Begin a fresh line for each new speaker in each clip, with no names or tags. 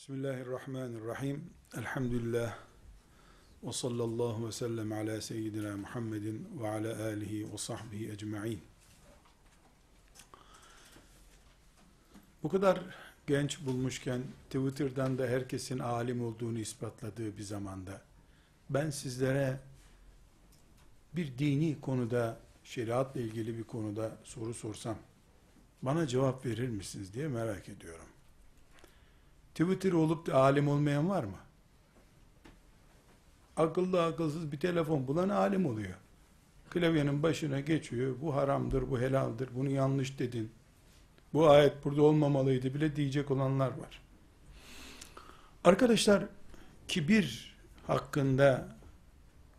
Bismillahirrahmanirrahim. Elhamdülillah. Ve sallallahu ve sellem ala seyyidina Muhammedin ve ala alihi ve sahbihi ecma'in. Bu kadar genç bulmuşken Twitter'dan da herkesin alim olduğunu ispatladığı bir zamanda ben sizlere bir dini konuda şeriatla ilgili bir konuda soru sorsam bana cevap verir misiniz diye merak ediyorum. Twitter olup da alim olmayan var mı? Akıllı akılsız bir telefon bulan alim oluyor. Klavyenin başına geçiyor. Bu haramdır, bu helaldir, bunu yanlış dedin. Bu ayet burada olmamalıydı bile diyecek olanlar var. Arkadaşlar kibir hakkında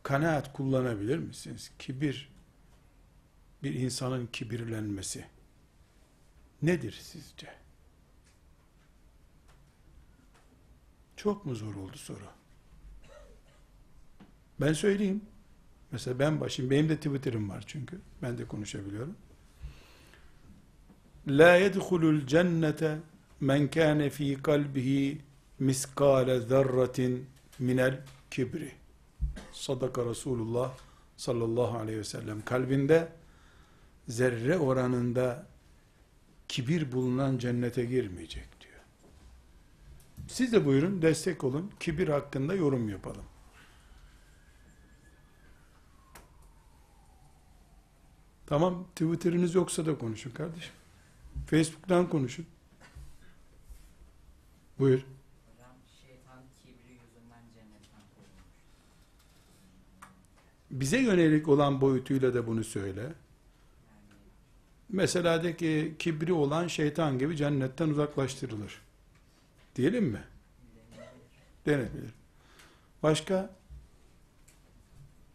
kanaat kullanabilir misiniz? Kibir bir insanın kibirlenmesi nedir sizce? Çok mu zor oldu soru? Ben söyleyeyim. Mesela ben başım, benim de Twitter'ım var çünkü. Ben de konuşabiliyorum. La yedhulul cennete men kâne fî kalbihi miskâle zerratin minel kibri. Sadaka Resulullah sallallahu aleyhi ve sellem. Kalbinde zerre oranında kibir bulunan cennete girmeyecek. Siz de buyurun destek olun. Kibir hakkında yorum yapalım. Tamam Twitter'ınız yoksa da konuşun kardeşim. Facebook'tan konuşun. Buyur. Bize yönelik olan boyutuyla da bunu söyle. Yani, Mesela de ki kibri olan şeytan gibi cennetten uzaklaştırılır. Diyelim mi? denebilir. Başka?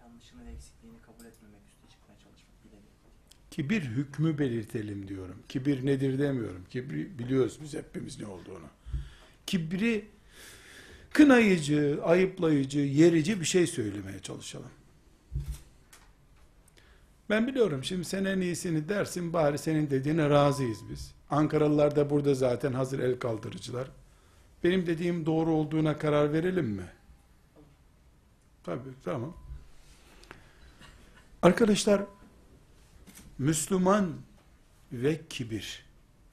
Yanlışını ve eksikliğini kabul etmemek, üstüne çıkmaya çalışmak bilebilir. Kibir hükmü belirtelim diyorum. Kibir nedir demiyorum. Kibri biliyoruz biz hepimiz ne olduğunu. Kibri kınayıcı, ayıplayıcı, yerici bir şey söylemeye çalışalım. Ben biliyorum şimdi sen en iyisini dersin bari senin dediğine razıyız biz. Ankaralılar da burada zaten hazır el kaldırıcılar benim dediğim doğru olduğuna karar verelim mi? Tabii tamam. Arkadaşlar Müslüman ve kibir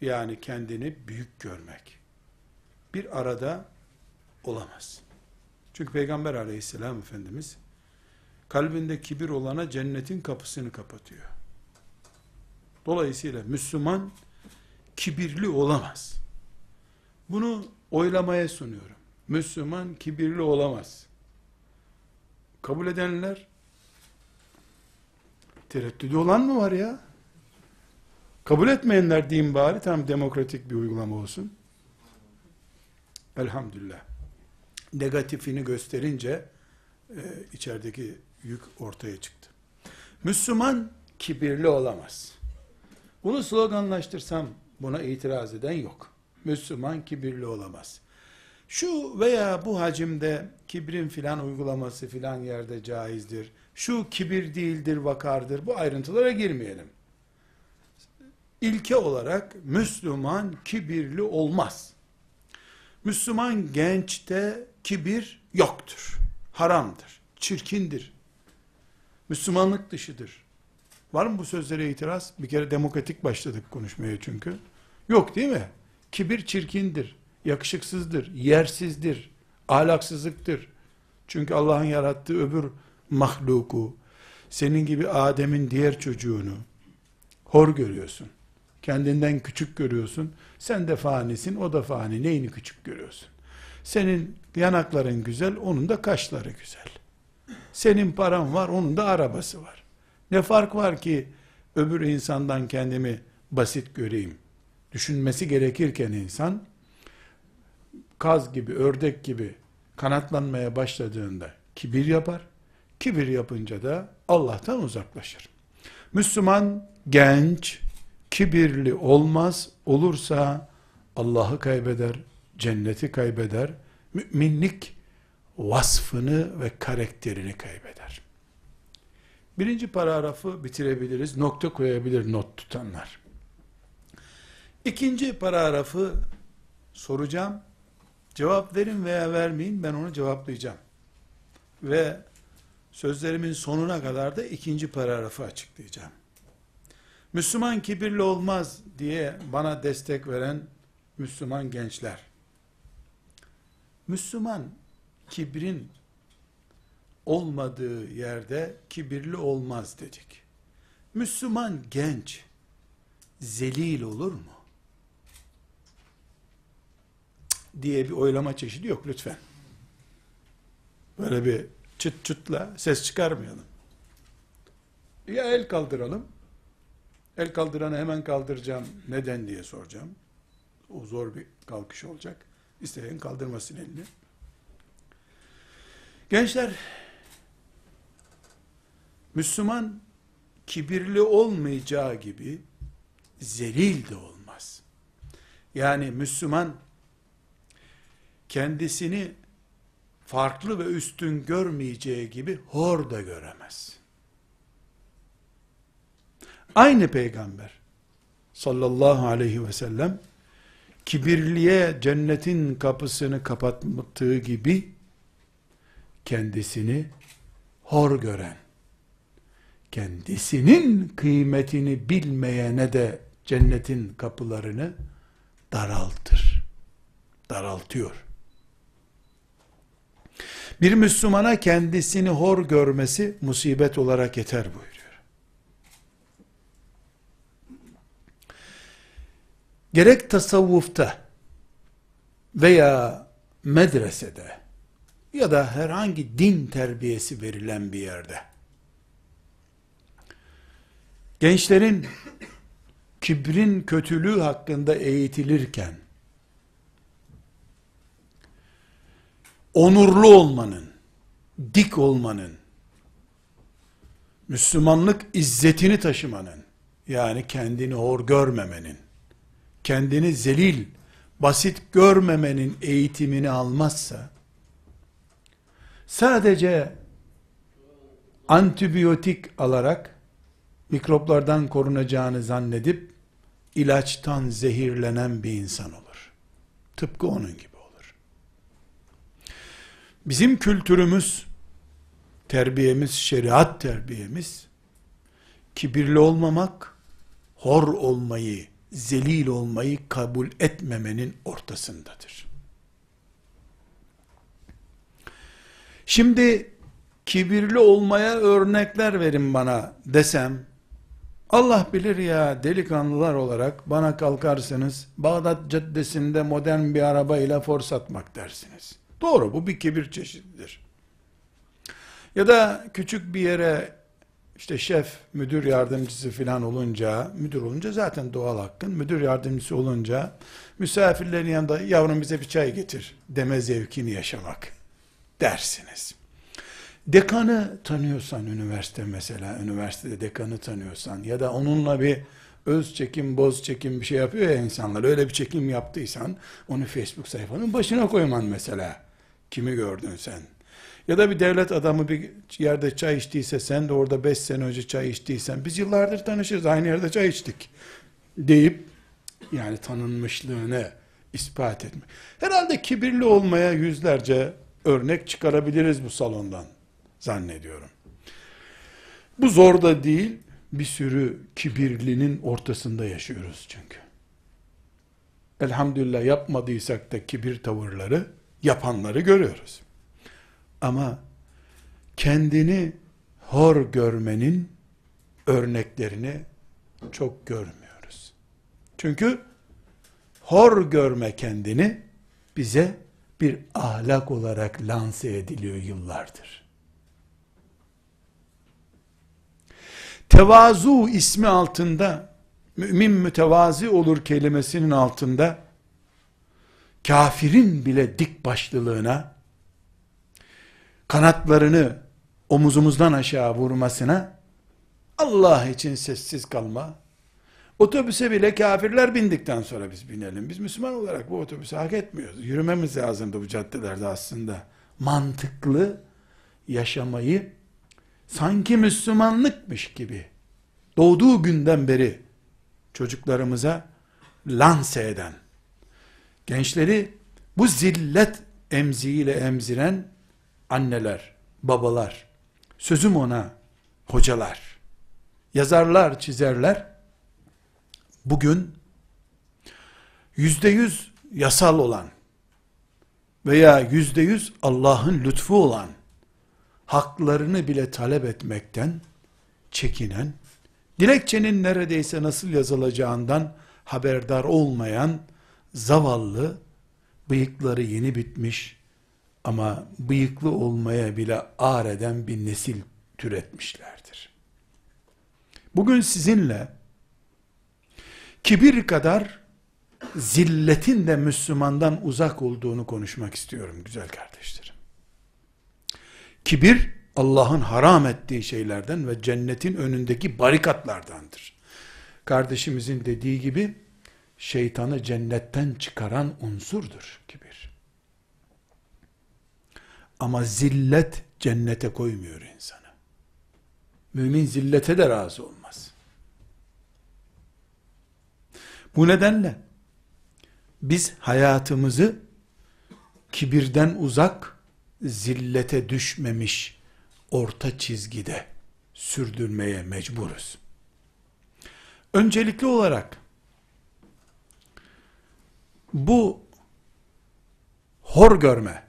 yani kendini büyük görmek bir arada olamaz. Çünkü Peygamber aleyhisselam Efendimiz kalbinde kibir olana cennetin kapısını kapatıyor. Dolayısıyla Müslüman kibirli olamaz. Bunu oylamaya sunuyorum. Müslüman kibirli olamaz. Kabul edenler tereddüdü olan mı var ya? Kabul etmeyenler diyeyim bari tam demokratik bir uygulama olsun. Elhamdülillah. Negatifini gösterince e, içerideki yük ortaya çıktı. Müslüman kibirli olamaz. Bunu sloganlaştırsam buna itiraz eden yok. Müslüman kibirli olamaz. Şu veya bu hacimde kibrin filan uygulaması filan yerde caizdir. Şu kibir değildir, vakardır. Bu ayrıntılara girmeyelim. İlke olarak Müslüman kibirli olmaz. Müslüman gençte kibir yoktur. Haramdır, çirkindir. Müslümanlık dışıdır. Var mı bu sözlere itiraz? Bir kere demokratik başladık konuşmaya çünkü. Yok değil mi? Kibir çirkindir, yakışıksızdır, yersizdir, ahlaksızlıktır. Çünkü Allah'ın yarattığı öbür mahluku, senin gibi Adem'in diğer çocuğunu hor görüyorsun. Kendinden küçük görüyorsun. Sen de fanisin, o da fani. Neyini küçük görüyorsun? Senin yanakların güzel, onun da kaşları güzel. Senin paran var, onun da arabası var. Ne fark var ki öbür insandan kendimi basit göreyim? düşünmesi gerekirken insan, kaz gibi, ördek gibi kanatlanmaya başladığında kibir yapar. Kibir yapınca da Allah'tan uzaklaşır. Müslüman genç, kibirli olmaz, olursa Allah'ı kaybeder, cenneti kaybeder, müminlik vasfını ve karakterini kaybeder. Birinci paragrafı bitirebiliriz, nokta koyabilir not tutanlar. İkinci paragrafı soracağım. Cevap verin veya vermeyin ben onu cevaplayacağım. Ve sözlerimin sonuna kadar da ikinci paragrafı açıklayacağım. Müslüman kibirli olmaz diye bana destek veren Müslüman gençler. Müslüman kibrin olmadığı yerde kibirli olmaz dedik. Müslüman genç zelil olur mu? diye bir oylama çeşidi yok lütfen. Böyle bir çıt çıtla ses çıkarmayalım. Ya el kaldıralım. El kaldıranı hemen kaldıracağım. Neden diye soracağım. O zor bir kalkış olacak. İsteyen kaldırmasın elini. Gençler, Müslüman kibirli olmayacağı gibi zelil de olmaz. Yani Müslüman kendisini farklı ve üstün görmeyeceği gibi hor da göremez. Aynı peygamber sallallahu aleyhi ve sellem kibirliye cennetin kapısını kapattığı gibi kendisini hor gören kendisinin kıymetini bilmeyene de cennetin kapılarını daraltır. Daraltıyor. Bir Müslümana kendisini hor görmesi musibet olarak yeter buyuruyor. Gerek tasavvufta veya medresede ya da herhangi din terbiyesi verilen bir yerde gençlerin kibrin kötülüğü hakkında eğitilirken onurlu olmanın, dik olmanın, Müslümanlık izzetini taşımanın, yani kendini hor görmemenin, kendini zelil, basit görmemenin eğitimini almazsa, sadece antibiyotik alarak mikroplardan korunacağını zannedip ilaçtan zehirlenen bir insan olur. Tıpkı onun gibi. Bizim kültürümüz, terbiyemiz, şeriat terbiyemiz, kibirli olmamak, hor olmayı, zelil olmayı kabul etmemenin ortasındadır. Şimdi kibirli olmaya örnekler verin bana desem, Allah bilir ya delikanlılar olarak bana kalkarsınız, Bağdat Caddesi'nde modern bir arabayla fors atmak dersiniz.'' Doğru bu bir kibir çeşididir. Ya da küçük bir yere işte şef, müdür yardımcısı filan olunca, müdür olunca zaten doğal hakkın, müdür yardımcısı olunca misafirlerin yanında yavrum bize bir çay getir deme zevkini yaşamak dersiniz. Dekanı tanıyorsan üniversite mesela, üniversitede dekanı tanıyorsan ya da onunla bir öz çekim, boz çekim bir şey yapıyor ya insanlar. Öyle bir çekim yaptıysan onu Facebook sayfanın başına koyman mesela. Kimi gördün sen? Ya da bir devlet adamı bir yerde çay içtiyse sen de orada 5 sene önce çay içtiysen biz yıllardır tanışırız aynı yerde çay içtik deyip yani tanınmışlığını ispat etmek. Herhalde kibirli olmaya yüzlerce örnek çıkarabiliriz bu salondan zannediyorum. Bu zor da değil bir sürü kibirlinin ortasında yaşıyoruz çünkü. Elhamdülillah yapmadıysak da kibir tavırları yapanları görüyoruz. Ama kendini hor görmenin örneklerini çok görmüyoruz. Çünkü hor görme kendini bize bir ahlak olarak lanse ediliyor yıllardır. Tevazu ismi altında, mümin mütevazi olur kelimesinin altında, kafirin bile dik başlılığına, kanatlarını omuzumuzdan aşağı vurmasına, Allah için sessiz kalma, otobüse bile kafirler bindikten sonra biz binelim. Biz Müslüman olarak bu otobüse hak etmiyoruz. Yürümemiz lazımdı bu caddelerde aslında. Mantıklı yaşamayı sanki Müslümanlıkmış gibi doğduğu günden beri çocuklarımıza lanse eden Gençleri bu zillet emziğiyle emziren anneler, babalar, sözüm ona hocalar, yazarlar, çizerler, bugün yüzde yüz yasal olan veya yüzde yüz Allah'ın lütfu olan haklarını bile talep etmekten çekinen, dilekçenin neredeyse nasıl yazılacağından haberdar olmayan zavallı, bıyıkları yeni bitmiş ama bıyıklı olmaya bile ağır eden bir nesil türetmişlerdir. Bugün sizinle kibir kadar zilletin de Müslümandan uzak olduğunu konuşmak istiyorum güzel kardeşlerim. Kibir Allah'ın haram ettiği şeylerden ve cennetin önündeki barikatlardandır. Kardeşimizin dediği gibi şeytanı cennetten çıkaran unsurdur kibir. Ama zillet cennete koymuyor insanı. Mümin zillete de razı olmaz. Bu nedenle biz hayatımızı kibirden uzak, zillete düşmemiş orta çizgide sürdürmeye mecburuz. Öncelikli olarak bu hor görme,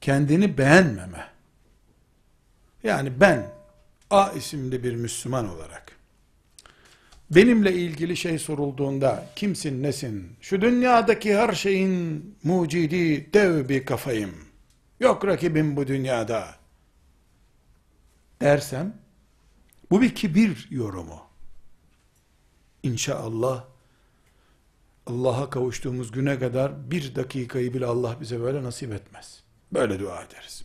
kendini beğenmeme, yani ben A isimli bir Müslüman olarak benimle ilgili şey sorulduğunda kimsin nesin şu dünyadaki her şeyin mucidi dev bir kafayım yok rakibim bu dünyada dersem bu bir kibir yorumu İnşallah Allah'a kavuştuğumuz güne kadar bir dakikayı bile Allah bize böyle nasip etmez. Böyle dua ederiz.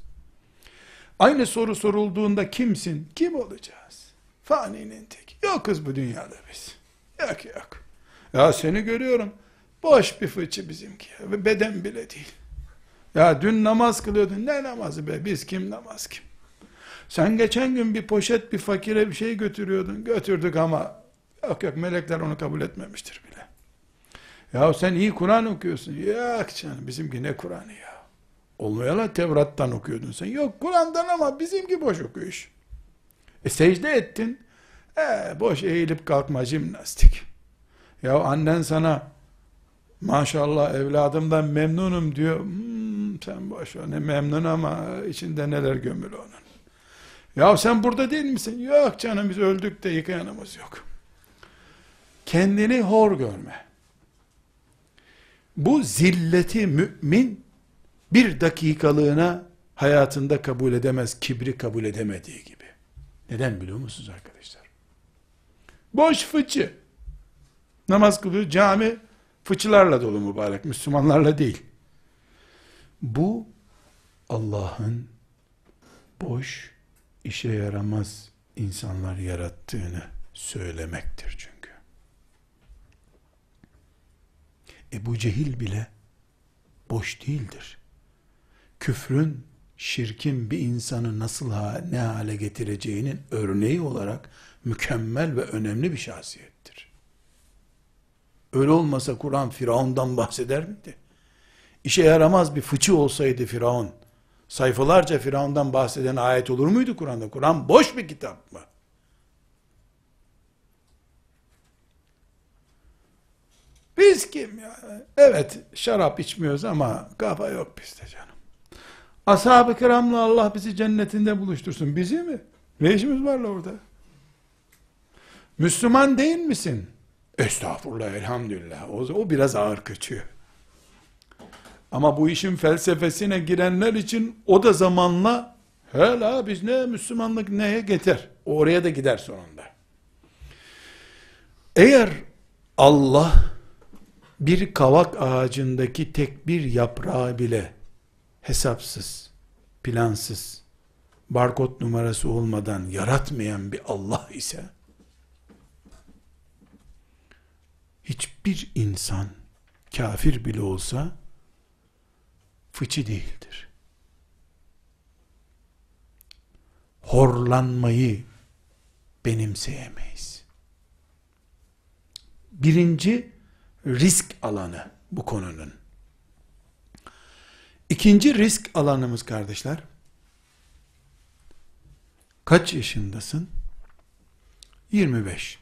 Aynı soru sorulduğunda kimsin? Kim olacağız? Faninin tek. Yokuz bu dünyada biz. Yok yok. Ya seni görüyorum. Boş bir fıçı bizimki. Ya. Beden bile değil. Ya dün namaz kılıyordun. Ne namazı be? Biz kim namaz kim? Sen geçen gün bir poşet bir fakire bir şey götürüyordun. Götürdük ama yok yok melekler onu kabul etmemiştir. Ya sen iyi Kur'an okuyorsun. Ya canım bizimki ne Kur'an'ı ya. Olmayala Tevrat'tan okuyordun sen. Yok Kur'an'dan ama bizimki boş okuyuş. E secde ettin. E, boş eğilip kalkma jimnastik. Ya annen sana maşallah evladımdan memnunum diyor. Hmm, sen boş ver ne memnun ama içinde neler gömülü onun. Ya sen burada değil misin? Yok canım biz öldük de yıkayanımız yok. Kendini hor görme. Bu zilleti mümin bir dakikalığına hayatında kabul edemez, kibri kabul edemediği gibi. Neden biliyor musunuz arkadaşlar? Boş fıçı. Namaz kılıyor, cami fıçılarla dolu mübarek, Müslümanlarla değil. Bu Allah'ın boş, işe yaramaz insanlar yarattığını söylemektir çünkü. Ebu Cehil bile boş değildir. Küfrün, şirkin bir insanı nasıl ha, ne hale getireceğinin örneği olarak mükemmel ve önemli bir şahsiyettir. Öyle olmasa Kur'an Firavun'dan bahseder miydi? İşe yaramaz bir fıçı olsaydı Firavun, sayfalarca Firavun'dan bahseden ayet olur muydu Kur'an'da? Kur'an boş bir kitap mı? Biz kim ya? Evet şarap içmiyoruz ama kafa yok bizde canım. Ashab-ı kiramla Allah bizi cennetinde buluştursun. Bizi mi? Ne işimiz var orada? Müslüman değil misin? Estağfurullah elhamdülillah. O, o biraz ağır kaçıyor. Ama bu işin felsefesine girenler için o da zamanla hele biz ne Müslümanlık neye getir? Oraya da gider sonunda. Eğer Allah bir kavak ağacındaki tek bir yaprağı bile hesapsız, plansız, barkod numarası olmadan yaratmayan bir Allah ise hiçbir insan kafir bile olsa fıçı değildir. Horlanmayı benimseyemeyiz. Birinci risk alanı bu konunun. İkinci risk alanımız kardeşler. Kaç yaşındasın? 25.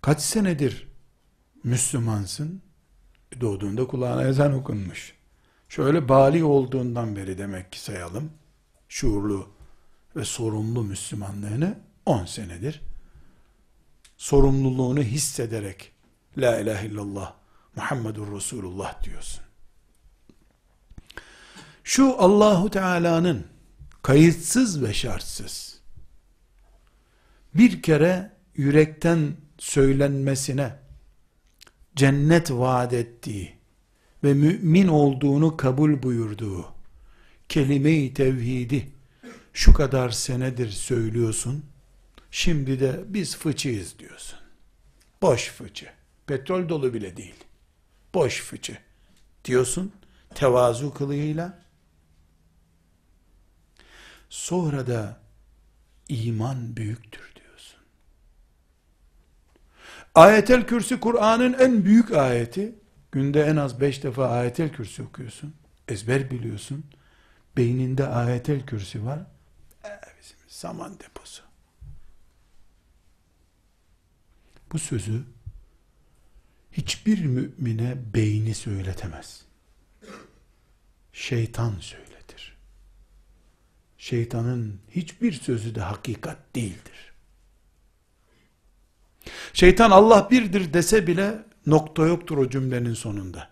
Kaç senedir Müslümansın? Doğduğunda kulağına ezan okunmuş. Şöyle bali olduğundan beri demek ki sayalım. Şuurlu ve sorumlu Müslümanlığını 10 senedir sorumluluğunu hissederek La ilahe illallah Muhammedur Resulullah diyorsun. Şu Allahu Teala'nın kayıtsız ve şartsız bir kere yürekten söylenmesine cennet vaat ettiği ve mümin olduğunu kabul buyurduğu kelime-i tevhidi şu kadar senedir söylüyorsun. Şimdi de biz fıçıyız diyorsun. Boş fıçı. Petrol dolu bile değil. Boş fıçı diyorsun tevazu kılığıyla. Sonra da iman büyüktür diyorsun. Ayetel Kürsi Kur'an'ın en büyük ayeti. Günde en az beş defa ayetel kürsi okuyorsun. Ezber biliyorsun. Beyninde ayetel kürsi var. Ee, bizim saman deposu. Bu sözü hiçbir mümine beyni söyletemez. Şeytan söyletir. Şeytanın hiçbir sözü de hakikat değildir. Şeytan Allah birdir dese bile nokta yoktur o cümlenin sonunda.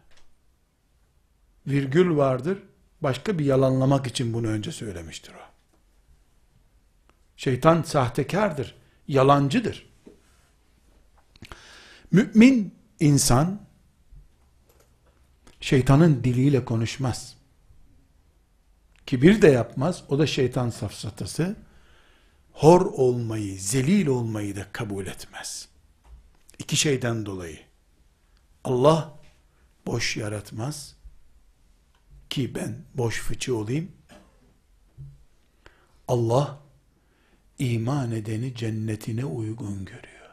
Virgül vardır. Başka bir yalanlamak için bunu önce söylemiştir o. Şeytan sahtekardır, yalancıdır. Mümin insan şeytanın diliyle konuşmaz. Kibir de yapmaz. O da şeytan safsatası. Hor olmayı, zelil olmayı da kabul etmez. İki şeyden dolayı. Allah boş yaratmaz ki ben boş fıçı olayım. Allah iman edeni cennetine uygun görüyor.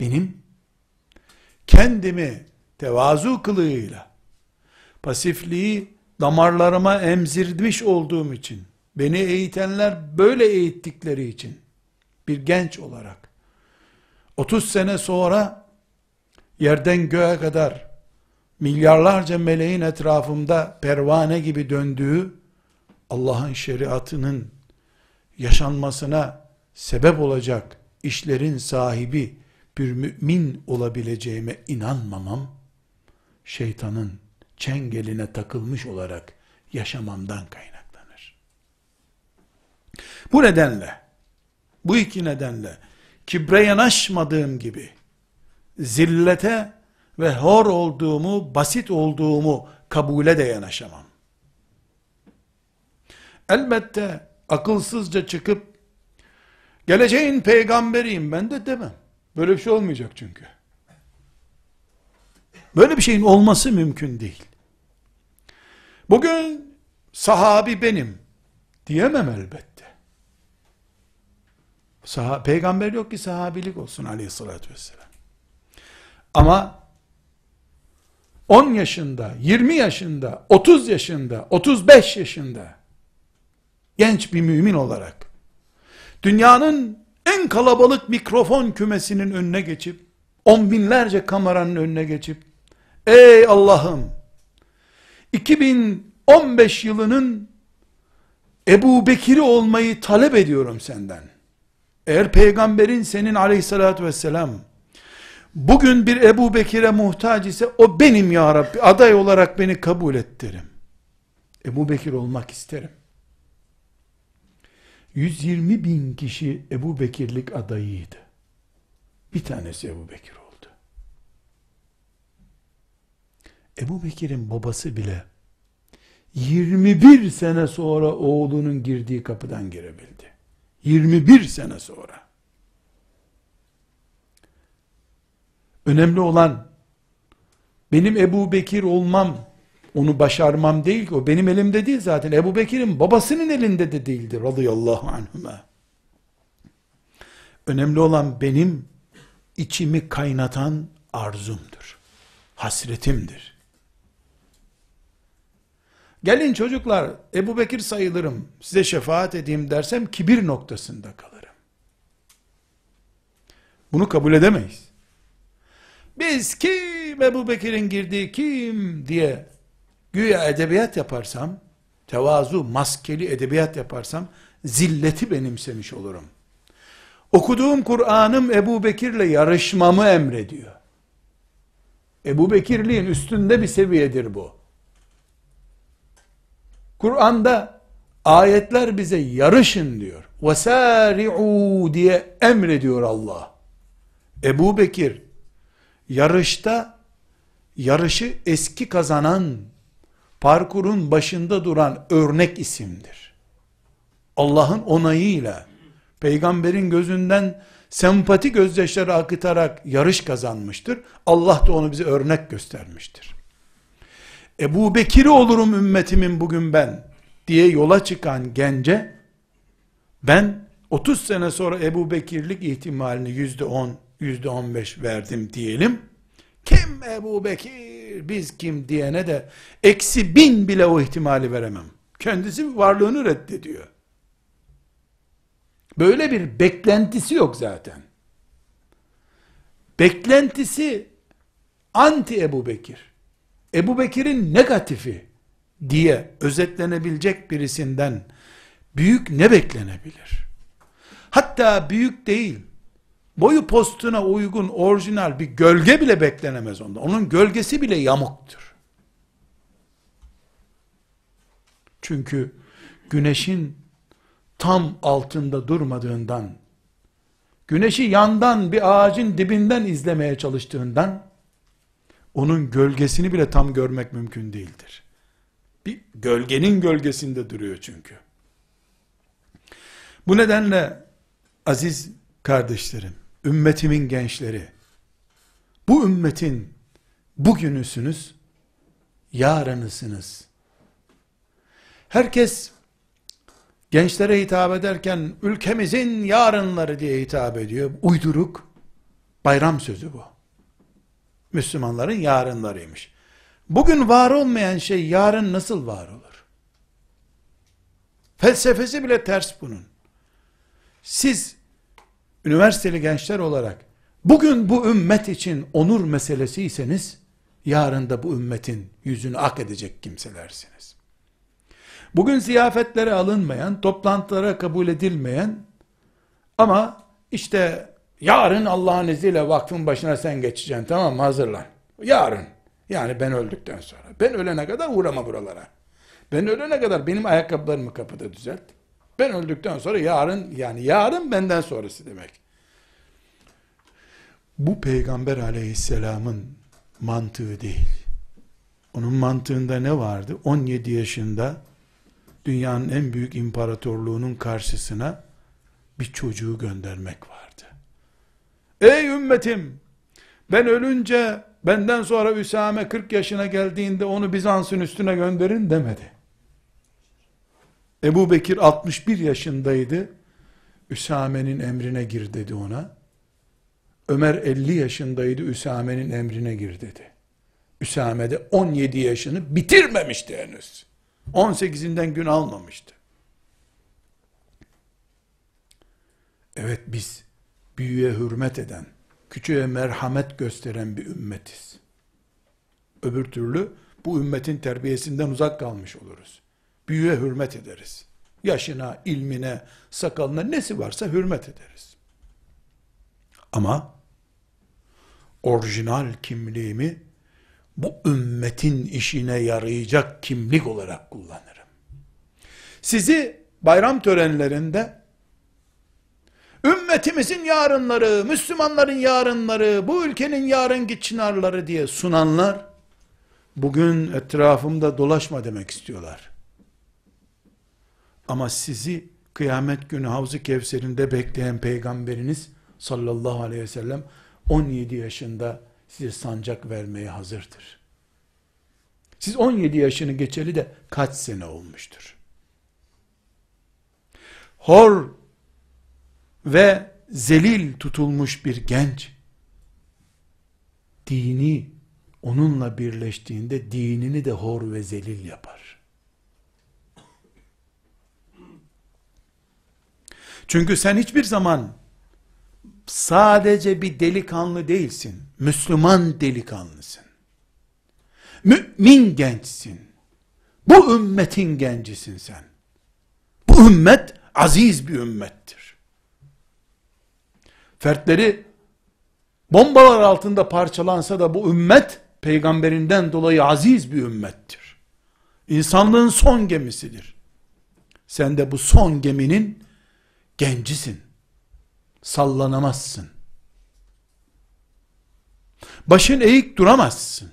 Benim kendimi tevazu kılığıyla pasifliği damarlarıma emzirmiş olduğum için beni eğitenler böyle eğittikleri için bir genç olarak 30 sene sonra yerden göğe kadar milyarlarca meleğin etrafımda pervane gibi döndüğü Allah'ın şeriatının yaşanmasına sebep olacak işlerin sahibi bir mümin olabileceğime inanmamam, şeytanın çengeline takılmış olarak yaşamamdan kaynaklanır. Bu nedenle, bu iki nedenle, kibre yanaşmadığım gibi, zillete ve hor olduğumu, basit olduğumu kabule de yanaşamam. Elbette akılsızca çıkıp, geleceğin peygamberiyim ben de demem. Böyle bir şey olmayacak çünkü. Böyle bir şeyin olması mümkün değil. Bugün sahabi benim diyemem elbette. Sah Peygamber yok ki sahabilik olsun aleyhissalatü vesselam. Ama 10 yaşında, 20 yaşında, 30 yaşında, 35 yaşında genç bir mümin olarak dünyanın en kalabalık mikrofon kümesinin önüne geçip, on binlerce kameranın önüne geçip, ey Allah'ım, 2015 yılının Ebu Bekir'i olmayı talep ediyorum senden. Eğer peygamberin senin aleyhissalatü vesselam, bugün bir Ebu Bekir'e muhtaç ise, o benim ya Rabbi, aday olarak beni kabul et derim. Ebu Bekir olmak isterim. 120 bin kişi Ebu Bekirlik adayıydı. Bir tanesi Ebu Bekir oldu. Ebu Bekir'in babası bile 21 sene sonra oğlunun girdiği kapıdan girebildi. 21 sene sonra. Önemli olan benim Ebu Bekir olmam onu başarmam değil ki. O benim elimde değil zaten. Ebu Bekir'in babasının elinde de değildi. Radıyallahu anhüme. Önemli olan benim içimi kaynatan arzumdur. Hasretimdir. Gelin çocuklar Ebu Bekir sayılırım. Size şefaat edeyim dersem kibir noktasında kalırım. Bunu kabul edemeyiz. Biz kim Ebu Bekir'in girdiği kim diye Güya edebiyat yaparsam, tevazu, maskeli edebiyat yaparsam, zilleti benimsemiş olurum. Okuduğum Kur'an'ım Ebu Bekir'le yarışmamı emrediyor. Ebu Bekirliğin üstünde bir seviyedir bu. Kur'an'da ayetler bize yarışın diyor. وَسَارِعُوا diye emrediyor Allah. Ebu Bekir yarışta yarışı eski kazanan parkurun başında duran örnek isimdir. Allah'ın onayıyla, peygamberin gözünden sempati gözyaşları akıtarak yarış kazanmıştır. Allah da onu bize örnek göstermiştir. Ebu Bekir'i olurum ümmetimin bugün ben diye yola çıkan gence ben 30 sene sonra Ebu Bekirlik ihtimalini %10, %15 verdim diyelim. Kim Ebu Bekir, biz kim diyene de eksi bin bile o ihtimali veremem. Kendisi varlığını reddediyor. Böyle bir beklentisi yok zaten. Beklentisi anti Ebu Bekir. Ebu Bekir'in negatifi diye özetlenebilecek birisinden büyük ne beklenebilir? Hatta büyük değil, boyu postuna uygun orijinal bir gölge bile beklenemez onda. Onun gölgesi bile yamuktur. Çünkü güneşin tam altında durmadığından, güneşi yandan bir ağacın dibinden izlemeye çalıştığından, onun gölgesini bile tam görmek mümkün değildir. Bir gölgenin gölgesinde duruyor çünkü. Bu nedenle aziz kardeşlerim, ümmetimin gençleri, bu ümmetin bugünüsünüz, yarınısınız. Herkes gençlere hitap ederken ülkemizin yarınları diye hitap ediyor. Uyduruk bayram sözü bu. Müslümanların yarınlarıymış. Bugün var olmayan şey yarın nasıl var olur? Felsefesi bile ters bunun. Siz üniversiteli gençler olarak bugün bu ümmet için onur meselesiyseniz yarın da bu ümmetin yüzünü ak edecek kimselersiniz. Bugün ziyafetlere alınmayan, toplantılara kabul edilmeyen ama işte yarın Allah'ın izniyle vakfın başına sen geçeceksin tamam mı hazırlan. Yarın. Yani ben öldükten sonra. Ben ölene kadar uğrama buralara. Ben ölene kadar benim ayakkabılarımı kapıda düzelt. Ben öldükten sonra yarın yani yarın benden sonrası demek. Bu peygamber aleyhisselamın mantığı değil. Onun mantığında ne vardı? 17 yaşında dünyanın en büyük imparatorluğunun karşısına bir çocuğu göndermek vardı. Ey ümmetim! Ben ölünce benden sonra Üsame 40 yaşına geldiğinde onu Bizans'ın üstüne gönderin demedi. Ebu Bekir 61 yaşındaydı. Üsame'nin emrine gir dedi ona. Ömer 50 yaşındaydı. Üsame'nin emrine gir dedi. Üsame de 17 yaşını bitirmemişti henüz. 18'inden gün almamıştı. Evet biz büyüğe hürmet eden, küçüğe merhamet gösteren bir ümmetiz. Öbür türlü bu ümmetin terbiyesinden uzak kalmış oluruz büyüğe hürmet ederiz. Yaşına, ilmine, sakalına nesi varsa hürmet ederiz. Ama orijinal kimliğimi bu ümmetin işine yarayacak kimlik olarak kullanırım. Sizi bayram törenlerinde ümmetimizin yarınları, Müslümanların yarınları, bu ülkenin yarınki çınarları diye sunanlar bugün etrafımda dolaşma demek istiyorlar. Ama sizi kıyamet günü Havzu Kevser'inde bekleyen peygamberiniz sallallahu aleyhi ve sellem 17 yaşında size sancak vermeye hazırdır. Siz 17 yaşını geçeli de kaç sene olmuştur? Hor ve zelil tutulmuş bir genç dini onunla birleştiğinde dinini de hor ve zelil yapar. Çünkü sen hiçbir zaman sadece bir delikanlı değilsin. Müslüman delikanlısın. Mümin gençsin. Bu ümmetin gencisin sen. Bu ümmet aziz bir ümmettir. Fertleri bombalar altında parçalansa da bu ümmet peygamberinden dolayı aziz bir ümmettir. İnsanlığın son gemisidir. Sen de bu son geminin gencisin. Sallanamazsın. Başın eğik duramazsın.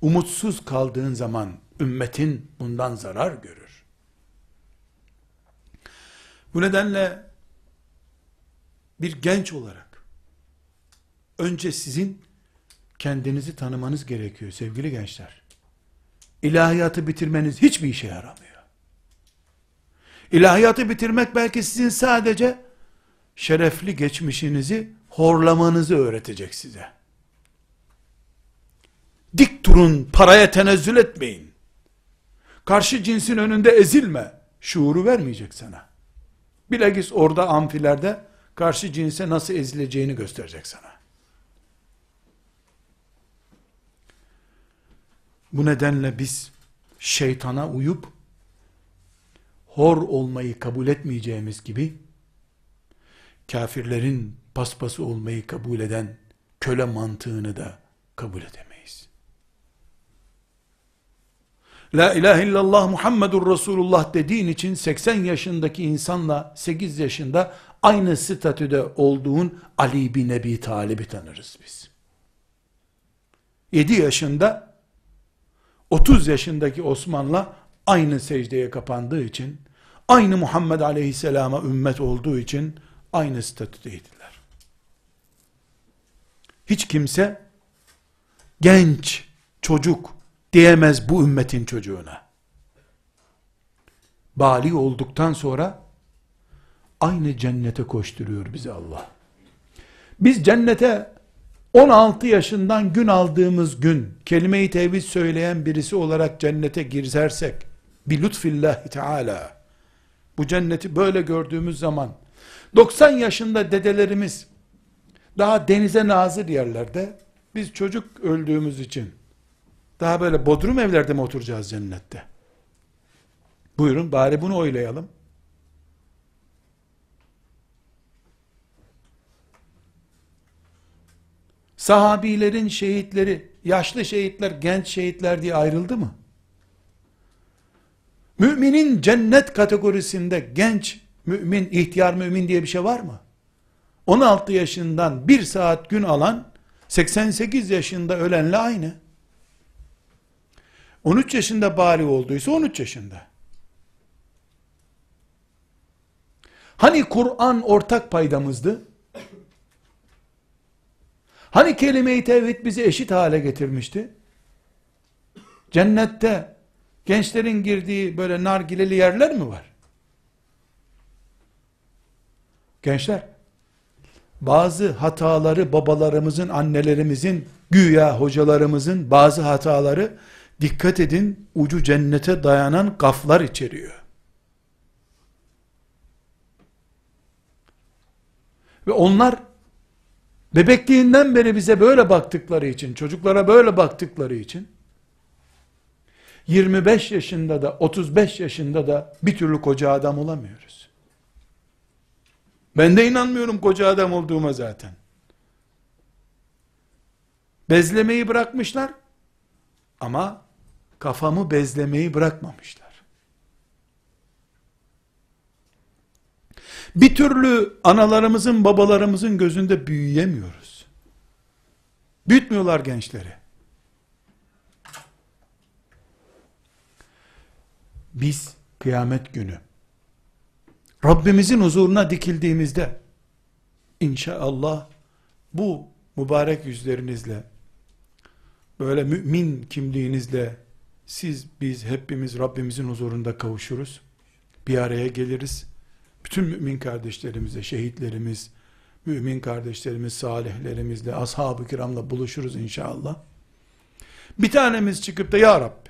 Umutsuz kaldığın zaman ümmetin bundan zarar görür. Bu nedenle bir genç olarak önce sizin kendinizi tanımanız gerekiyor sevgili gençler. İlahiyatı bitirmeniz hiçbir işe yaramıyor. İlahiyatı bitirmek belki sizin sadece şerefli geçmişinizi horlamanızı öğretecek size. Dik durun, paraya tenezzül etmeyin. Karşı cinsin önünde ezilme. Şuuru vermeyecek sana. Bilakis orada amfilerde karşı cinse nasıl ezileceğini gösterecek sana. Bu nedenle biz şeytana uyup hor olmayı kabul etmeyeceğimiz gibi, kafirlerin paspası olmayı kabul eden köle mantığını da kabul edemeyiz. La ilahe illallah Muhammedur Resulullah dediğin için 80 yaşındaki insanla 8 yaşında aynı statüde olduğun Ali bin Ebi Talib'i tanırız biz. 7 yaşında 30 yaşındaki Osman'la aynı secdeye kapandığı için, aynı Muhammed aleyhisselama ümmet olduğu için aynı statüdeydiler. Hiç kimse genç, çocuk diyemez bu ümmetin çocuğuna. Bali olduktan sonra aynı cennete koşturuyor bizi Allah. Biz cennete 16 yaşından gün aldığımız gün kelime-i tevhid söyleyen birisi olarak cennete girersek bi lütfillahi teala. Bu cenneti böyle gördüğümüz zaman 90 yaşında dedelerimiz daha denize nazır yerlerde biz çocuk öldüğümüz için daha böyle bodrum evlerde mi oturacağız cennette? Buyurun bari bunu oylayalım. Sahabilerin şehitleri, yaşlı şehitler, genç şehitler diye ayrıldı mı? Müminin cennet kategorisinde genç mümin, ihtiyar mümin diye bir şey var mı? 16 yaşından bir saat gün alan 88 yaşında ölenle aynı. 13 yaşında bari olduysa 13 yaşında. Hani Kur'an ortak paydamızdı? Hani kelime-i tevhid bizi eşit hale getirmişti? Cennette Gençlerin girdiği böyle nargileli yerler mi var? Gençler, bazı hataları babalarımızın, annelerimizin, güya hocalarımızın bazı hataları dikkat edin ucu cennete dayanan gaflar içeriyor. Ve onlar bebekliğinden beri bize böyle baktıkları için, çocuklara böyle baktıkları için 25 yaşında da 35 yaşında da bir türlü koca adam olamıyoruz. Ben de inanmıyorum koca adam olduğuma zaten. Bezlemeyi bırakmışlar ama kafamı bezlemeyi bırakmamışlar. Bir türlü analarımızın, babalarımızın gözünde büyüyemiyoruz. Büyütmüyorlar gençleri. Biz kıyamet günü Rabbimizin huzuruna dikildiğimizde inşallah bu mübarek yüzlerinizle böyle mümin kimliğinizle siz biz hepimiz Rabbimizin huzurunda kavuşuruz. Bir araya geliriz. Bütün mümin kardeşlerimize, şehitlerimiz, mümin kardeşlerimiz, salihlerimizle, ashab-ı kiramla buluşuruz inşallah. Bir tanemiz çıkıp da ya Rabbi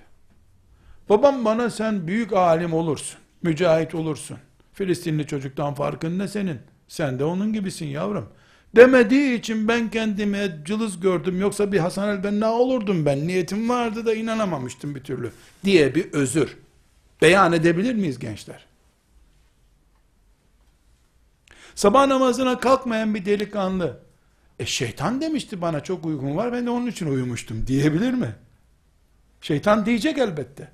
Babam bana sen büyük alim olursun, mücahit olursun. Filistinli çocuktan farkın ne senin? Sen de onun gibisin yavrum. Demediği için ben kendimi cılız gördüm. Yoksa bir Hasan el-Benna olurdum ben. Niyetim vardı da inanamamıştım bir türlü. Diye bir özür. Beyan edebilir miyiz gençler? Sabah namazına kalkmayan bir delikanlı. E şeytan demişti bana çok uygun var. Ben de onun için uyumuştum diyebilir mi? Şeytan diyecek elbette.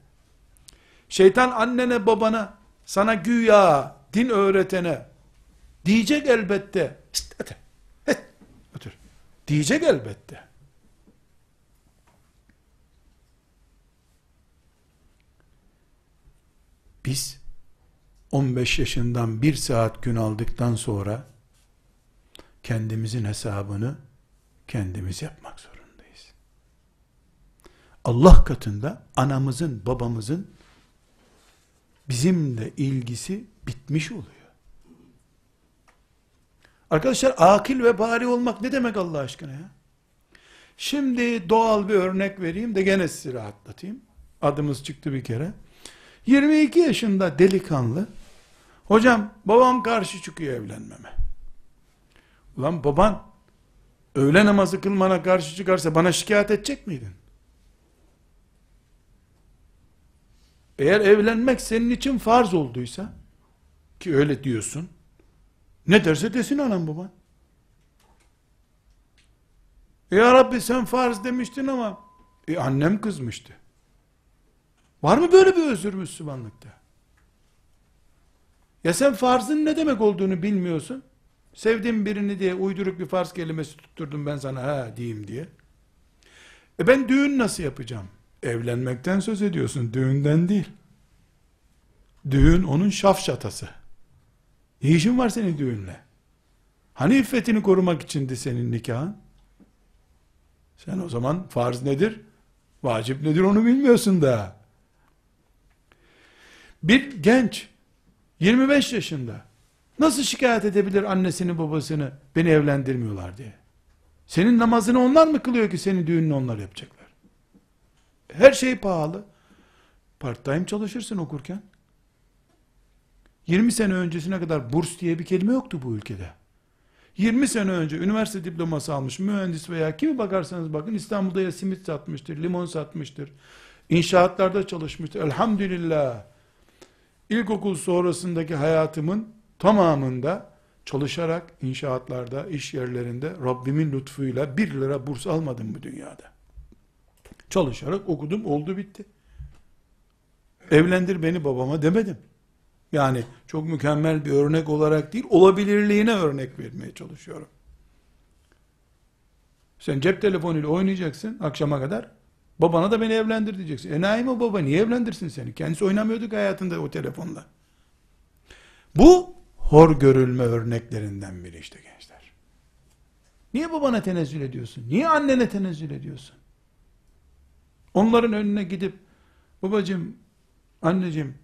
Şeytan annene babana, sana güya din öğretene diyecek elbette. Otur. Diyecek elbette. Biz 15 yaşından bir saat gün aldıktan sonra kendimizin hesabını kendimiz yapmak zorundayız. Allah katında anamızın, babamızın Bizim de ilgisi bitmiş oluyor. Arkadaşlar akil ve bari olmak ne demek Allah aşkına ya? Şimdi doğal bir örnek vereyim de gene sizi rahatlatayım. Adımız çıktı bir kere. 22 yaşında delikanlı, hocam babam karşı çıkıyor evlenmeme. Ulan baban, öğle namazı kılmana karşı çıkarsa bana şikayet edecek miydin? Eğer evlenmek senin için farz olduysa, ki öyle diyorsun, ne derse desin anam baban. Ya Rabbi sen farz demiştin ama, e annem kızmıştı. Var mı böyle bir özür Müslümanlıkta? Ya sen farzın ne demek olduğunu bilmiyorsun. Sevdiğim birini diye uyduruk bir farz kelimesi tutturdum ben sana ha diyeyim diye. E ben düğün nasıl yapacağım? Evlenmekten söz ediyorsun, düğünden değil. Düğün onun şafşatası. Ne işin var senin düğünle? Hani iffetini korumak içindi senin nikahın? Sen o zaman farz nedir? Vacip nedir onu bilmiyorsun da. Bir genç 25 yaşında nasıl şikayet edebilir annesini babasını beni evlendirmiyorlar diye. Senin namazını onlar mı kılıyor ki senin düğününü onlar yapacaklar? Her şey pahalı. Part time çalışırsın okurken. 20 sene öncesine kadar burs diye bir kelime yoktu bu ülkede. 20 sene önce üniversite diploması almış mühendis veya kimi bakarsanız bakın İstanbul'da ya simit satmıştır, limon satmıştır. İnşaatlarda çalışmıştır. Elhamdülillah. İlkokul sonrasındaki hayatımın tamamında çalışarak inşaatlarda, iş yerlerinde Rabbimin lütfuyla bir lira burs almadım bu dünyada. Çalışarak okudum oldu bitti. Evlendir beni babama demedim. Yani çok mükemmel bir örnek olarak değil, olabilirliğine örnek vermeye çalışıyorum. Sen cep telefonuyla oynayacaksın akşama kadar. Babana da beni evlendir diyeceksin. Enayi mi baba? Niye evlendirsin seni? Kendisi oynamıyorduk hayatında o telefonla. Bu hor görülme örneklerinden biri işte gençler. Niye babana tenezzül ediyorsun? Niye annene tenezzül ediyorsun? Onların önüne gidip babacım, anneciğim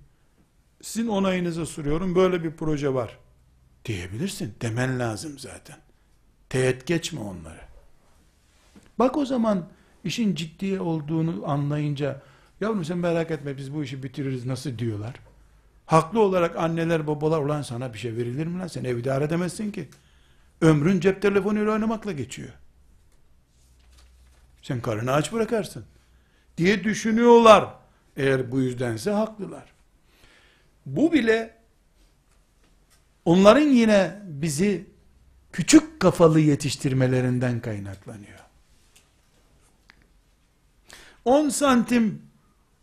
sizin onayınıza soruyorum böyle bir proje var diyebilirsin. Demen lazım zaten. Teğet geçme onları. Bak o zaman işin ciddiye olduğunu anlayınca yavrum sen merak etme biz bu işi bitiririz nasıl diyorlar. Haklı olarak anneler babalar ulan sana bir şey verilir mi lan sen ev idare edemezsin ki. Ömrün cep telefonuyla oynamakla geçiyor. Sen karını aç bırakarsın diye düşünüyorlar. Eğer bu yüzdense haklılar. Bu bile onların yine bizi küçük kafalı yetiştirmelerinden kaynaklanıyor. 10 santim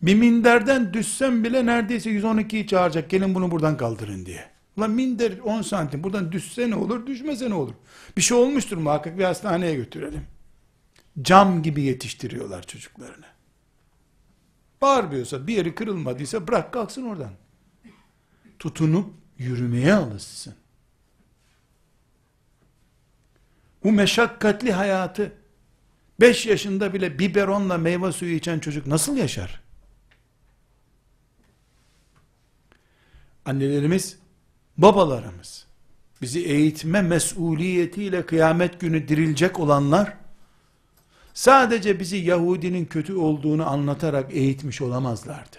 bir minderden düşsem bile neredeyse 112'yi çağıracak. Gelin bunu buradan kaldırın diye. Ulan minder 10 santim buradan düşse ne olur düşmese ne olur. Bir şey olmuştur muhakkak bir hastaneye götürelim. Cam gibi yetiştiriyorlar çocuklarını. Bağırmıyorsa, bir yeri kırılmadıysa bırak kalksın oradan. Tutunup yürümeye alışsın. Bu meşakkatli hayatı 5 yaşında bile biberonla meyve suyu içen çocuk nasıl yaşar? Annelerimiz, babalarımız bizi eğitme mesuliyetiyle kıyamet günü dirilecek olanlar sadece bizi Yahudinin kötü olduğunu anlatarak eğitmiş olamazlardı.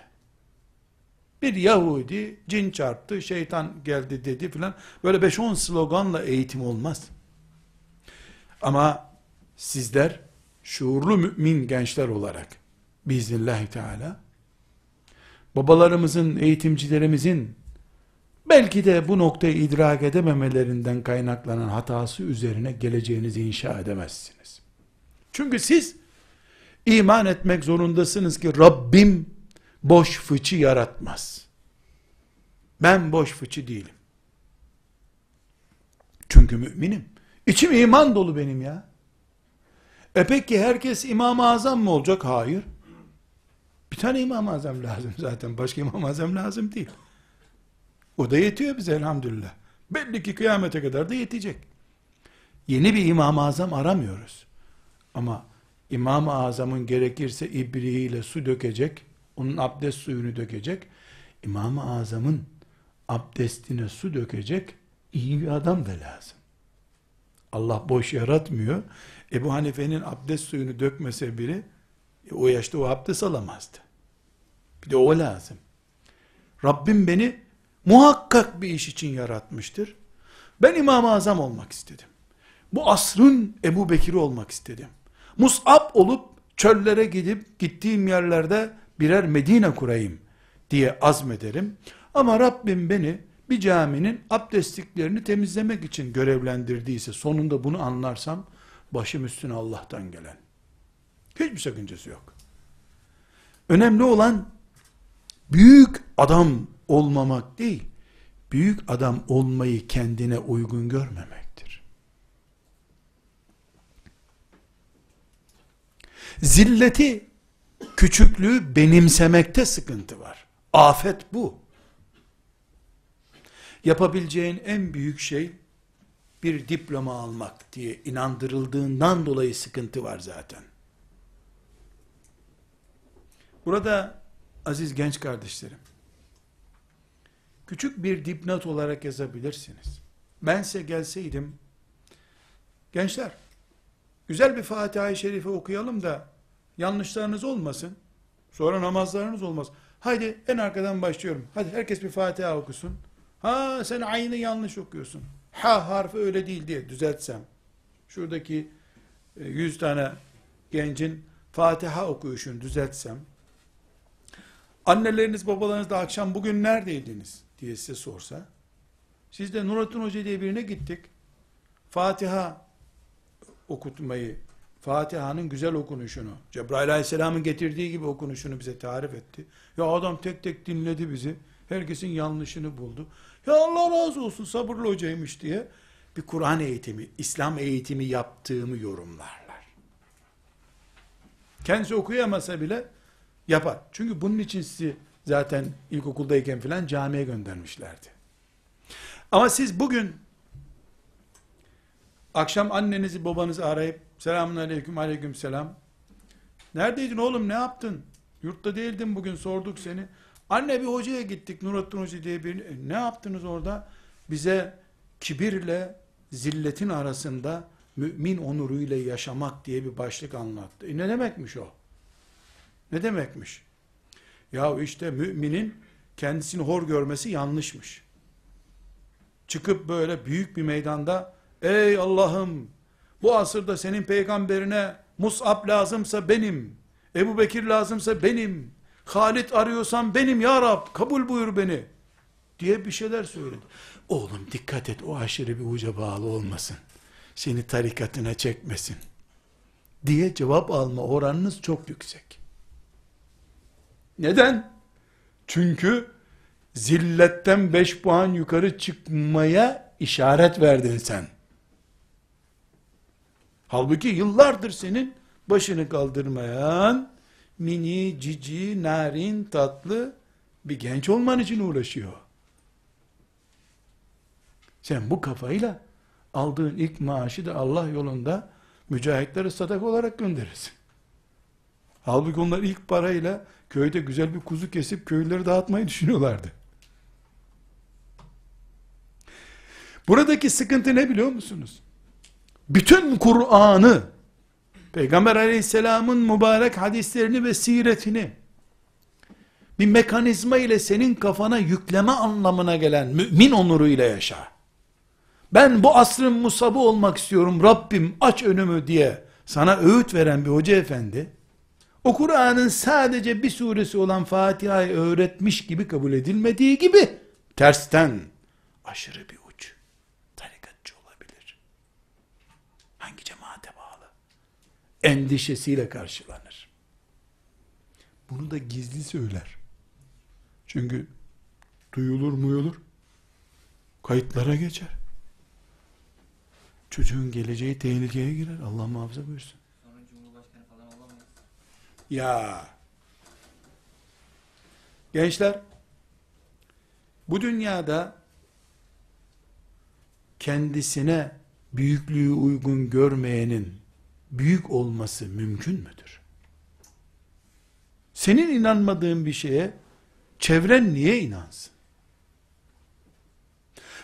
Bir Yahudi cin çarptı, şeytan geldi dedi filan. Böyle 5-10 sloganla eğitim olmaz. Ama sizler şuurlu mümin gençler olarak biiznillahü teala babalarımızın, eğitimcilerimizin belki de bu noktayı idrak edememelerinden kaynaklanan hatası üzerine geleceğinizi inşa edemezsiniz. Çünkü siz iman etmek zorundasınız ki Rabbim boş fıçı yaratmaz. Ben boş fıçı değilim. Çünkü müminim. İçim iman dolu benim ya. E peki herkes İmam-ı Azam mı olacak? Hayır. Bir tane İmam-ı Azam lazım zaten. Başka İmam-ı Azam lazım değil. O da yetiyor bize elhamdülillah. Belli ki kıyamete kadar da yetecek. Yeni bir İmam-ı Azam aramıyoruz. Ama İmam-ı Azam'ın gerekirse ibriğiyle su dökecek, onun abdest suyunu dökecek. İmam-ı Azam'ın abdestine su dökecek iyi bir adam da lazım. Allah boş yaratmıyor. Ebu Hanife'nin abdest suyunu dökmese biri e, o yaşta o abdest alamazdı. Bir de o lazım. Rabbim beni muhakkak bir iş için yaratmıştır. Ben İmam-ı Azam olmak istedim. Bu asrın Ebu Bekir'i olmak istedim. Mus'ab olup çöllere gidip gittiğim yerlerde birer Medine kurayım diye azmederim. Ama Rabbim beni bir caminin abdestliklerini temizlemek için görevlendirdiyse sonunda bunu anlarsam başım üstüne Allah'tan gelen. Hiçbir sakıncası yok. Önemli olan büyük adam olmamak değil, büyük adam olmayı kendine uygun görmemek. Zilleti, küçüklüğü benimsemekte sıkıntı var. Afet bu. Yapabileceğin en büyük şey bir diploma almak diye inandırıldığından dolayı sıkıntı var zaten. Burada aziz genç kardeşlerim, küçük bir dipnot olarak yazabilirsiniz. Bense gelseydim, gençler, Güzel bir Fatiha-i Şerife okuyalım da yanlışlarınız olmasın. Sonra namazlarınız olmaz. Haydi en arkadan başlıyorum. Hadi herkes bir Fatiha okusun. Ha sen aynı yanlış okuyorsun. Ha harfi öyle değil diye düzeltsem. Şuradaki e, yüz tane gencin Fatiha okuyuşunu düzeltsem. Anneleriniz babalarınız da akşam bugün neredeydiniz diye size sorsa. Siz de Nurattin Hoca diye birine gittik. Fatiha okutmayı, Fatiha'nın güzel okunuşunu, Cebrail aleyhisselamın getirdiği gibi okunuşunu bize tarif etti. Ya adam tek tek dinledi bizi. Herkesin yanlışını buldu. Ya Allah razı olsun sabırlı hocaymış diye bir Kur'an eğitimi, İslam eğitimi yaptığımı yorumlarlar. Kendisi okuyamasa bile yapar. Çünkü bunun için sizi zaten ilkokuldayken filan camiye göndermişlerdi. Ama siz bugün Akşam annenizi babanızı arayıp selamun aleyküm aleyküm selam. Neredeydin oğlum ne yaptın? Yurtta değildin bugün sorduk seni. Anne bir hocaya gittik Nurattin Hoca diye bir e, ne yaptınız orada? Bize kibirle zilletin arasında mümin onuruyla yaşamak diye bir başlık anlattı. E ne demekmiş o? Ne demekmiş? Ya işte müminin kendisini hor görmesi yanlışmış. Çıkıp böyle büyük bir meydanda Ey Allah'ım bu asırda senin peygamberine Mus'ab lazımsa benim, Ebu Bekir lazımsa benim, Halit arıyorsam benim ya Rab kabul buyur beni diye bir şeyler söyledi. Oğlum dikkat et o aşırı bir uca bağlı olmasın. Seni tarikatına çekmesin diye cevap alma oranınız çok yüksek. Neden? Çünkü zilletten 5 puan yukarı çıkmaya işaret verdin sen. Halbuki yıllardır senin başını kaldırmayan, mini, cici, narin, tatlı bir genç olman için uğraşıyor. Sen bu kafayla aldığın ilk maaşı da Allah yolunda mücahitlere sadak olarak gönderirsin. Halbuki onlar ilk parayla köyde güzel bir kuzu kesip köylüleri dağıtmayı düşünüyorlardı. Buradaki sıkıntı ne biliyor musunuz? bütün Kur'an'ı, Peygamber aleyhisselamın mübarek hadislerini ve siretini, bir mekanizma ile senin kafana yükleme anlamına gelen mümin onuru ile yaşa. Ben bu asrın musabı olmak istiyorum Rabbim aç önümü diye sana öğüt veren bir hoca efendi, o Kur'an'ın sadece bir suresi olan Fatiha'yı öğretmiş gibi kabul edilmediği gibi, tersten aşırı bir endişesiyle karşılanır. Bunu da gizli söyler. Çünkü duyulur mu muyulur, kayıtlara geçer. Çocuğun geleceği tehlikeye girer. Allah muhafaza buyursun. Ya. Gençler, bu dünyada kendisine büyüklüğü uygun görmeyenin büyük olması mümkün müdür? Senin inanmadığın bir şeye çevren niye inansın?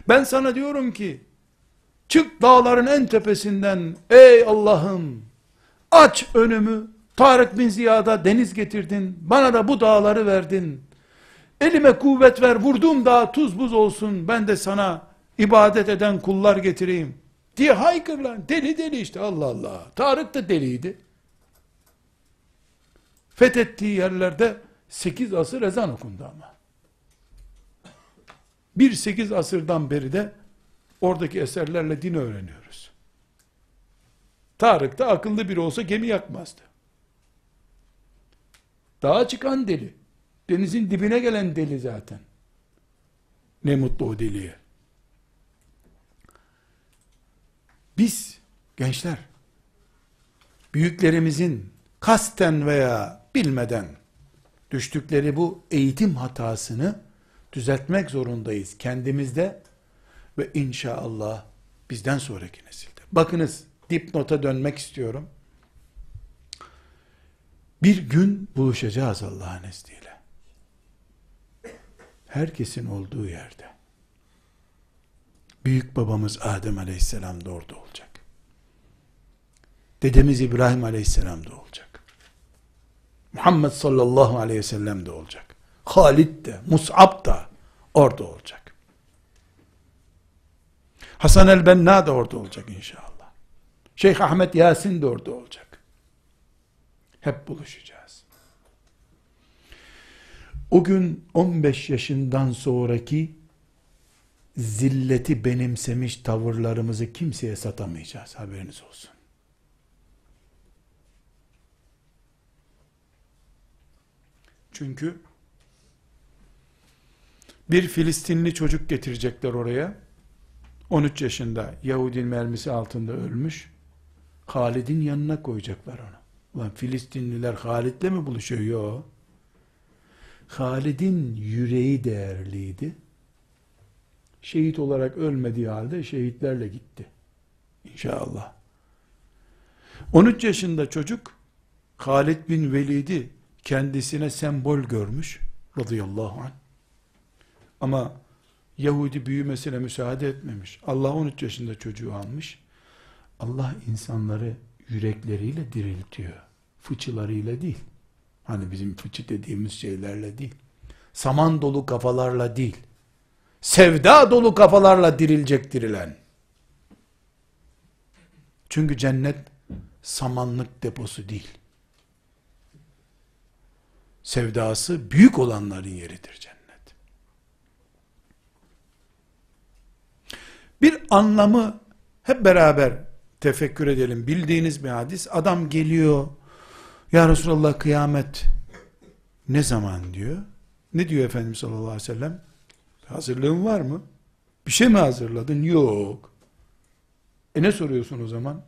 Ben sana diyorum ki çık dağların en tepesinden ey Allah'ım aç önümü Tarık bin Ziya'da deniz getirdin bana da bu dağları verdin elime kuvvet ver vurduğum dağ tuz buz olsun ben de sana ibadet eden kullar getireyim diye haykır Deli deli işte Allah Allah. Tarık da deliydi. Fethettiği yerlerde 8 asır ezan okundu ama. Bir 8 asırdan beri de oradaki eserlerle din öğreniyoruz. Tarık da akıllı biri olsa gemi yakmazdı. Dağa çıkan deli. Denizin dibine gelen deli zaten. Ne mutlu o deliye. Biz gençler büyüklerimizin kasten veya bilmeden düştükleri bu eğitim hatasını düzeltmek zorundayız kendimizde ve inşallah bizden sonraki nesilde. Bakınız dipnota dönmek istiyorum. Bir gün buluşacağız Allah'ın izniyle. Herkesin olduğu yerde büyük babamız Adem aleyhisselam da orada olacak. Dedemiz İbrahim aleyhisselam da olacak. Muhammed sallallahu aleyhi ve sellem de olacak. Halid de, Mus'ab da orada olacak. Hasan el-Benna da orada olacak inşallah. Şeyh Ahmet Yasin de orada olacak. Hep buluşacağız. O gün 15 yaşından sonraki zilleti benimsemiş tavırlarımızı kimseye satamayacağız. Haberiniz olsun. Çünkü bir Filistinli çocuk getirecekler oraya. 13 yaşında Yahudin mermisi altında ölmüş. Halid'in yanına koyacaklar onu. Ulan Filistinliler Halid'le mi buluşuyor? Yok. Halid'in yüreği değerliydi şehit olarak ölmediği halde şehitlerle gitti. İnşallah. 13 yaşında çocuk Halid bin Velid'i kendisine sembol görmüş radıyallahu anh. Ama Yahudi büyümesine müsaade etmemiş. Allah 13 yaşında çocuğu almış. Allah insanları yürekleriyle diriltiyor. Fıçılarıyla değil. Hani bizim fıçı dediğimiz şeylerle değil. Saman dolu kafalarla değil sevda dolu kafalarla dirilecek dirilen. Çünkü cennet samanlık deposu değil. Sevdası büyük olanların yeridir cennet. Bir anlamı hep beraber tefekkür edelim. Bildiğiniz bir hadis. Adam geliyor. Ya Resulallah kıyamet ne zaman diyor? Ne diyor Efendimiz sallallahu aleyhi ve sellem? Hazırlığın var mı? Bir şey mi hazırladın? Yok. E ne soruyorsun o zaman?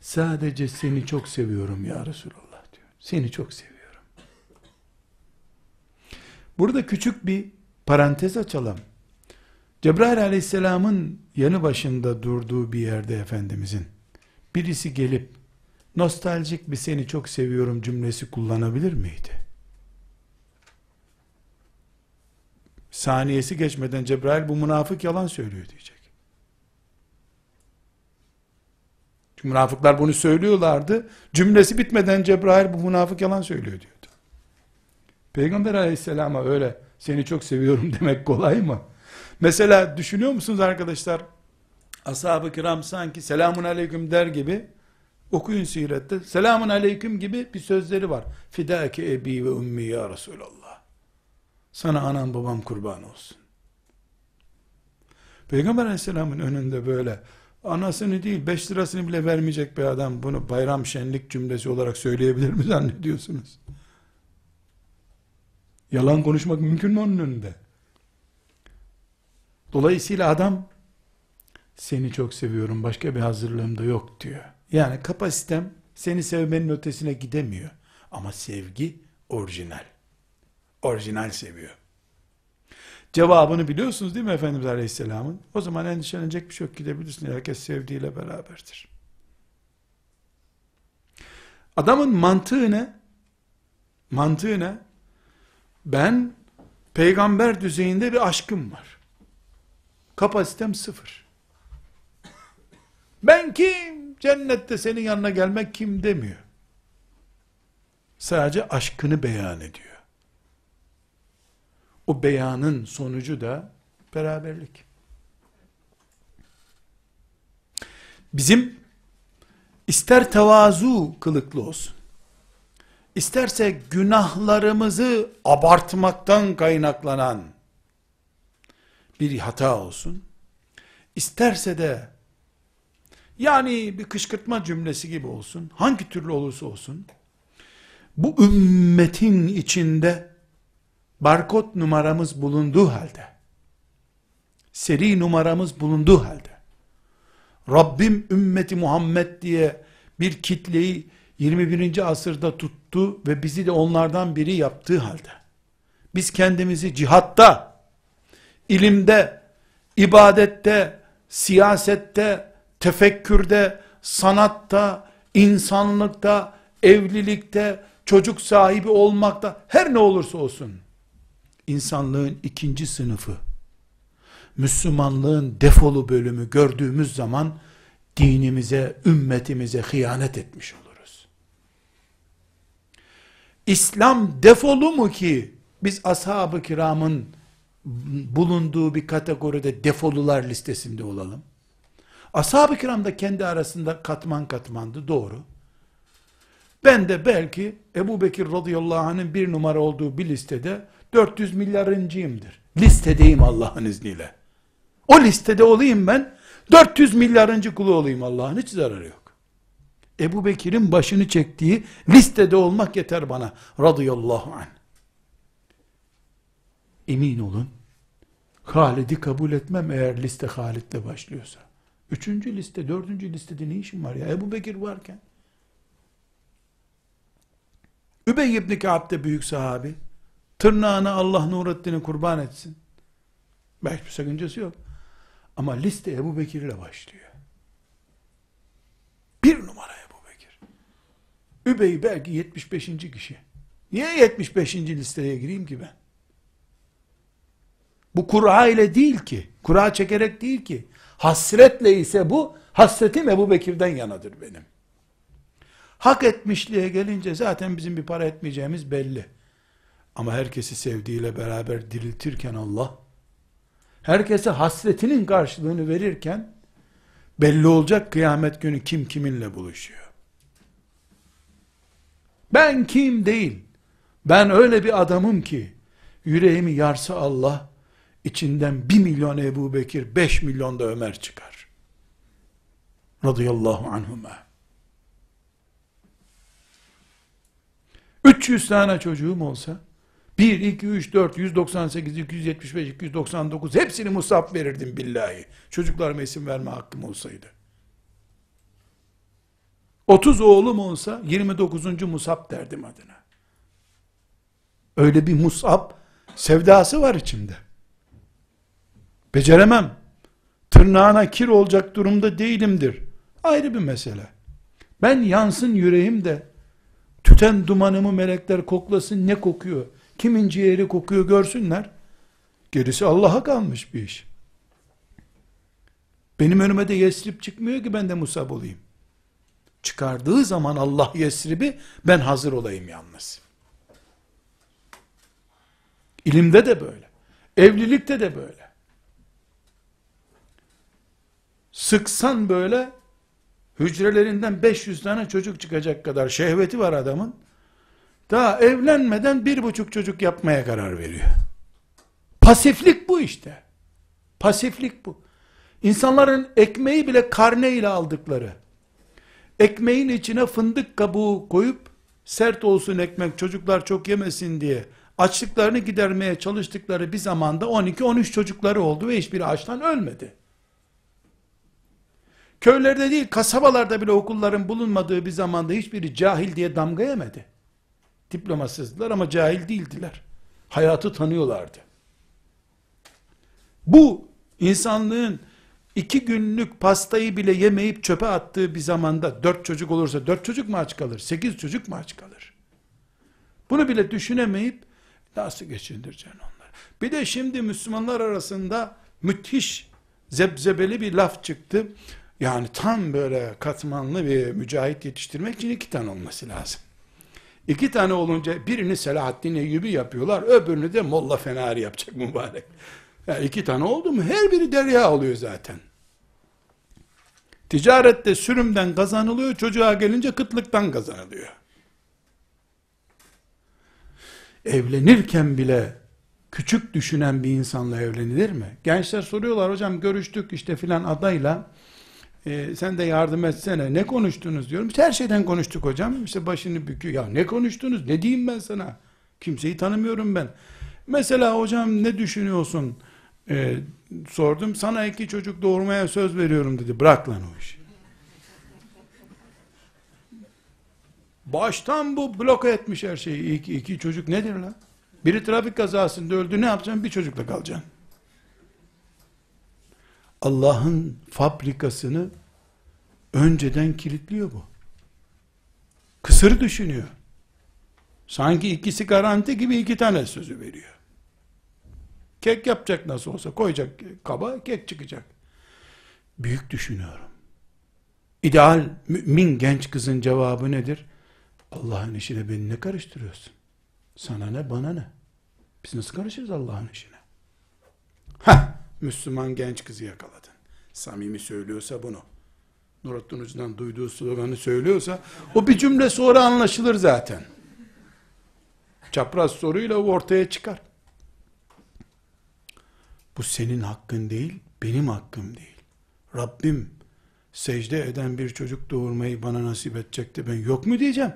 Sadece seni çok seviyorum ya Resulallah diyor. Seni çok seviyorum. Burada küçük bir parantez açalım. Cebrail aleyhisselamın yanı başında durduğu bir yerde Efendimizin birisi gelip nostaljik bir seni çok seviyorum cümlesi kullanabilir miydi? saniyesi geçmeden Cebrail bu münafık yalan söylüyor diyecek. Çünkü münafıklar bunu söylüyorlardı. Cümlesi bitmeden Cebrail bu münafık yalan söylüyor diyordu. Peygamber aleyhisselama öyle seni çok seviyorum demek kolay mı? Mesela düşünüyor musunuz arkadaşlar? Ashab-ı kiram sanki selamun aleyküm der gibi okuyun sirette selamun aleyküm gibi bir sözleri var. Fidâke ebi ve ummi ya Resulallah. Sana anam babam kurban olsun. Peygamber aleyhisselamın önünde böyle anasını değil 5 lirasını bile vermeyecek bir adam bunu bayram şenlik cümlesi olarak söyleyebilir mi zannediyorsunuz? Yalan konuşmak mümkün mü onun önünde? Dolayısıyla adam seni çok seviyorum başka bir hazırlığım da yok diyor. Yani kapasitem seni sevmenin ötesine gidemiyor. Ama sevgi orijinal orijinal seviyor. Cevabını biliyorsunuz değil mi Efendimiz Aleyhisselam'ın? O zaman endişelenecek bir şey yok gidebilirsin. Herkes sevdiğiyle beraberdir. Adamın mantığı ne? Mantığı ne? Ben peygamber düzeyinde bir aşkım var. Kapasitem sıfır. Ben kim? Cennette senin yanına gelmek kim demiyor. Sadece aşkını beyan ediyor o beyanın sonucu da beraberlik. Bizim ister tevazu kılıklı olsun, isterse günahlarımızı abartmaktan kaynaklanan bir hata olsun, isterse de yani bir kışkırtma cümlesi gibi olsun, hangi türlü olursa olsun, bu ümmetin içinde barkod numaramız bulunduğu halde, seri numaramız bulunduğu halde, Rabbim ümmeti Muhammed diye bir kitleyi 21. asırda tuttu ve bizi de onlardan biri yaptığı halde, biz kendimizi cihatta, ilimde, ibadette, siyasette, tefekkürde, sanatta, insanlıkta, evlilikte, çocuk sahibi olmakta, her ne olursa olsun, insanlığın ikinci sınıfı, Müslümanlığın defolu bölümü gördüğümüz zaman, dinimize, ümmetimize hıyanet etmiş oluruz. İslam defolu mu ki, biz ashab-ı kiramın bulunduğu bir kategoride defolular listesinde olalım? Ashab-ı kiram da kendi arasında katman katmandı, doğru. Ben de belki Ebu Bekir radıyallahu anh'ın bir numara olduğu bir listede 400 milyarıncıyımdır. Listedeyim Allah'ın izniyle. O listede olayım ben. 400 milyarıncı kulu olayım Allah'ın hiç zararı yok. Ebu Bekir'in başını çektiği listede olmak yeter bana. Radıyallahu anh. Emin olun. Halid'i kabul etmem eğer liste Halid'le başlıyorsa. Üçüncü liste, dördüncü listede ne işin var ya? Ebu Bekir varken. Übey ibn Ka'b de büyük sahabi. Tırnağını Allah Nurettin'i kurban etsin. Belki bir sakıncası yok. Ama liste Ebu Bekir ile başlıyor. Bir numara Ebu Bekir. Übey belki 75. kişi. Niye 75. listeye gireyim ki ben? Bu kura ile değil ki. Kura çekerek değil ki. Hasretle ise bu, hasretim Ebu Bekir'den yanadır benim. Hak etmişliğe gelince zaten bizim bir para etmeyeceğimiz belli. Ama herkesi sevdiğiyle beraber diriltirken Allah, herkese hasretinin karşılığını verirken, belli olacak kıyamet günü kim kiminle buluşuyor. Ben kim değil, ben öyle bir adamım ki, yüreğimi yarsa Allah, içinden bir milyon Ebu Bekir, beş milyon da Ömer çıkar. Radıyallahu anhuma. 300 tane çocuğum olsa, 1, 2, 3, 4, 198, 275, 299 hepsini musab verirdim billahi. Çocuklarıma isim verme hakkım olsaydı. 30 oğlum olsa 29. musab derdim adına. Öyle bir musab sevdası var içimde. Beceremem. Tırnağına kir olacak durumda değilimdir. Ayrı bir mesele. Ben yansın yüreğim de tüten dumanımı melekler koklasın ne kokuyor? Kimin ciğeri kokuyor görsünler. Gerisi Allah'a kalmış bir iş. Benim önüme de Yesrib çıkmıyor ki ben de musab olayım. Çıkardığı zaman Allah Yesrib'i ben hazır olayım yalnız. İlimde de böyle. Evlilikte de böyle. Sıksan böyle hücrelerinden 500 tane çocuk çıkacak kadar şehveti var adamın. Daha evlenmeden bir buçuk çocuk yapmaya karar veriyor. Pasiflik bu işte. Pasiflik bu. İnsanların ekmeği bile karne ile aldıkları. Ekmeğin içine fındık kabuğu koyup sert olsun ekmek çocuklar çok yemesin diye açlıklarını gidermeye çalıştıkları bir zamanda 12-13 çocukları oldu ve hiçbiri açtan ölmedi. Köylerde değil kasabalarda bile okulların bulunmadığı bir zamanda hiçbiri cahil diye damga yemedi. Diplomasızdılar ama cahil değildiler. Hayatı tanıyorlardı. Bu insanlığın iki günlük pastayı bile yemeyip çöpe attığı bir zamanda dört çocuk olursa dört çocuk mu aç kalır? Sekiz çocuk mu aç kalır? Bunu bile düşünemeyip nasıl geçindireceksin onları? Bir de şimdi Müslümanlar arasında müthiş zebzebeli bir laf çıktı. Yani tam böyle katmanlı bir mücahit yetiştirmek için iki tane olması lazım. İki tane olunca birini Selahaddin Eyyubi yapıyorlar, öbürünü de Molla Fenari yapacak mübarek. Yani iki tane oldu mu her biri derya oluyor zaten. Ticarette sürümden kazanılıyor, çocuğa gelince kıtlıktan kazanılıyor. Evlenirken bile küçük düşünen bir insanla evlenilir mi? Gençler soruyorlar hocam görüştük işte filan adayla e, sen de yardım etsene. Ne konuştunuz diyorum. İşte her şeyden konuştuk hocam. İşte başını büküyor. Ya ne konuştunuz? Ne diyeyim ben sana? Kimseyi tanımıyorum ben. Mesela hocam ne düşünüyorsun? E, sordum. Sana iki çocuk doğurmaya söz veriyorum dedi. Bırak lan o işi. Baştan bu bloke etmiş her şeyi. İki, iki çocuk nedir lan? Biri trafik kazasında öldü. Ne yapacaksın? Bir çocukla kalacaksın. Allah'ın fabrikasını önceden kilitliyor bu. Kısır düşünüyor. Sanki ikisi garanti gibi iki tane sözü veriyor. Kek yapacak nasıl olsa koyacak kaba kek çıkacak. Büyük düşünüyorum. İdeal mümin genç kızın cevabı nedir? Allah'ın işine beni ne karıştırıyorsun? Sana ne bana ne? Biz nasıl karışırız Allah'ın işine? Hah! Müslüman genç kızı yakaladın. Samimi söylüyorsa bunu. Nurattin Hoca'dan duyduğu sloganı söylüyorsa o bir cümle sonra anlaşılır zaten. Çapraz soruyla o ortaya çıkar. Bu senin hakkın değil, benim hakkım değil. Rabbim secde eden bir çocuk doğurmayı bana nasip edecekti ben yok mu diyeceğim?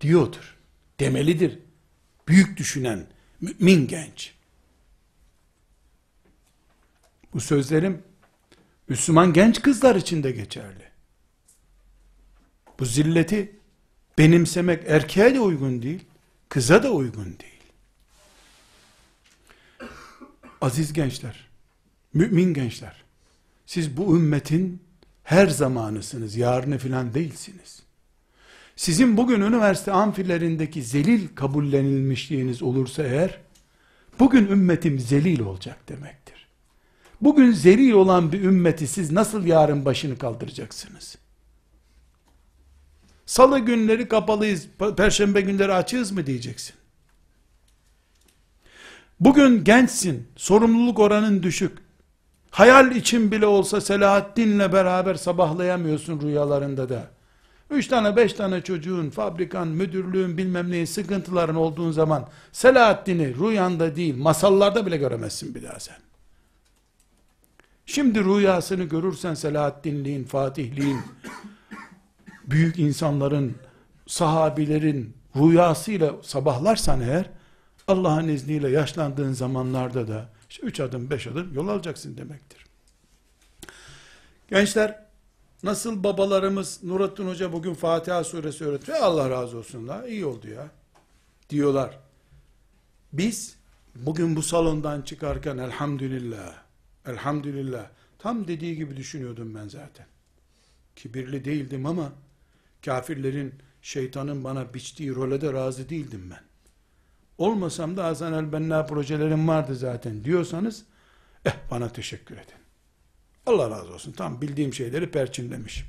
Diyordur. Demelidir. Büyük düşünen, mümin genç. Bu sözlerim Müslüman genç kızlar için de geçerli. Bu zilleti benimsemek erkeğe de uygun değil, kıza da uygun değil. Aziz gençler, mümin gençler, siz bu ümmetin her zamanısınız, yarını filan değilsiniz. Sizin bugün üniversite amfilerindeki zelil kabullenilmişliğiniz olursa eğer, bugün ümmetim zelil olacak demek. Bugün zeri olan bir ümmeti siz nasıl yarın başını kaldıracaksınız? Salı günleri kapalıyız, perşembe günleri açığız mı diyeceksin? Bugün gençsin, sorumluluk oranın düşük. Hayal için bile olsa Selahaddin'le beraber sabahlayamıyorsun rüyalarında da. Üç tane beş tane çocuğun, fabrikan, müdürlüğün bilmem neyin sıkıntıların olduğun zaman Selahaddin'i rüyanda değil masallarda bile göremezsin bir daha sen. Şimdi rüyasını görürsen Selahaddinliğin, Fatihliğin, büyük insanların, sahabilerin rüyasıyla sabahlarsan eğer, Allah'ın izniyle yaşlandığın zamanlarda da, işte üç adım, beş adım yol alacaksın demektir. Gençler, nasıl babalarımız, Nurattin Hoca bugün Fatiha suresi öğretiyor, Allah razı olsun da, iyi oldu ya, diyorlar. Biz, bugün bu salondan çıkarken elhamdülillah, Elhamdülillah. Tam dediği gibi düşünüyordum ben zaten. Kibirli değildim ama kafirlerin, şeytanın bana biçtiği role de razı değildim ben. Olmasam da Hasan el-Benna projelerim vardı zaten diyorsanız eh bana teşekkür edin. Allah razı olsun. Tam bildiğim şeyleri perçinlemiş.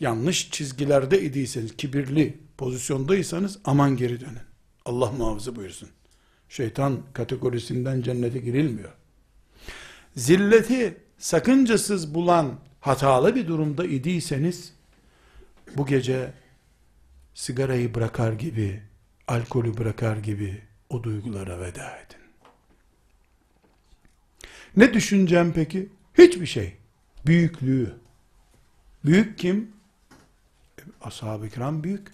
Yanlış çizgilerde idiyseniz, kibirli pozisyondaysanız aman geri dönün. Allah muhafızı buyursun. Şeytan kategorisinden cennete girilmiyor zilleti sakıncasız bulan hatalı bir durumda idiyseniz, bu gece sigarayı bırakar gibi, alkolü bırakar gibi o duygulara veda edin. Ne düşüneceğim peki? Hiçbir şey. Büyüklüğü. Büyük kim? E, Ashab-ı kiram büyük.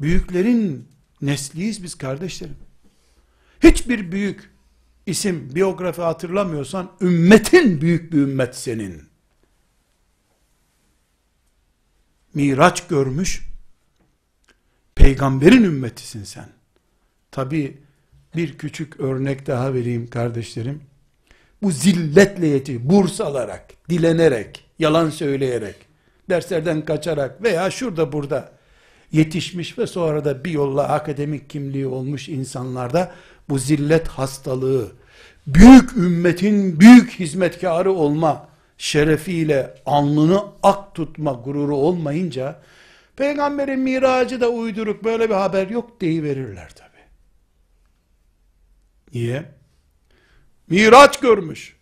Büyüklerin nesliyiz biz kardeşlerim. Hiçbir büyük isim, biyografi hatırlamıyorsan ümmetin büyük bir ümmet senin. Miraç görmüş peygamberin ümmetisin sen. Tabi bir küçük örnek daha vereyim kardeşlerim. Bu zilletle yetiş, burs alarak, dilenerek, yalan söyleyerek, derslerden kaçarak veya şurada burada yetişmiş ve sonra da bir yolla akademik kimliği olmuş insanlarda bu zillet hastalığı, büyük ümmetin büyük hizmetkarı olma şerefiyle alnını ak tutma gururu olmayınca, peygamberin miracı da uyduruk böyle bir haber yok deyiverirler tabi. Niye? Miraç görmüş.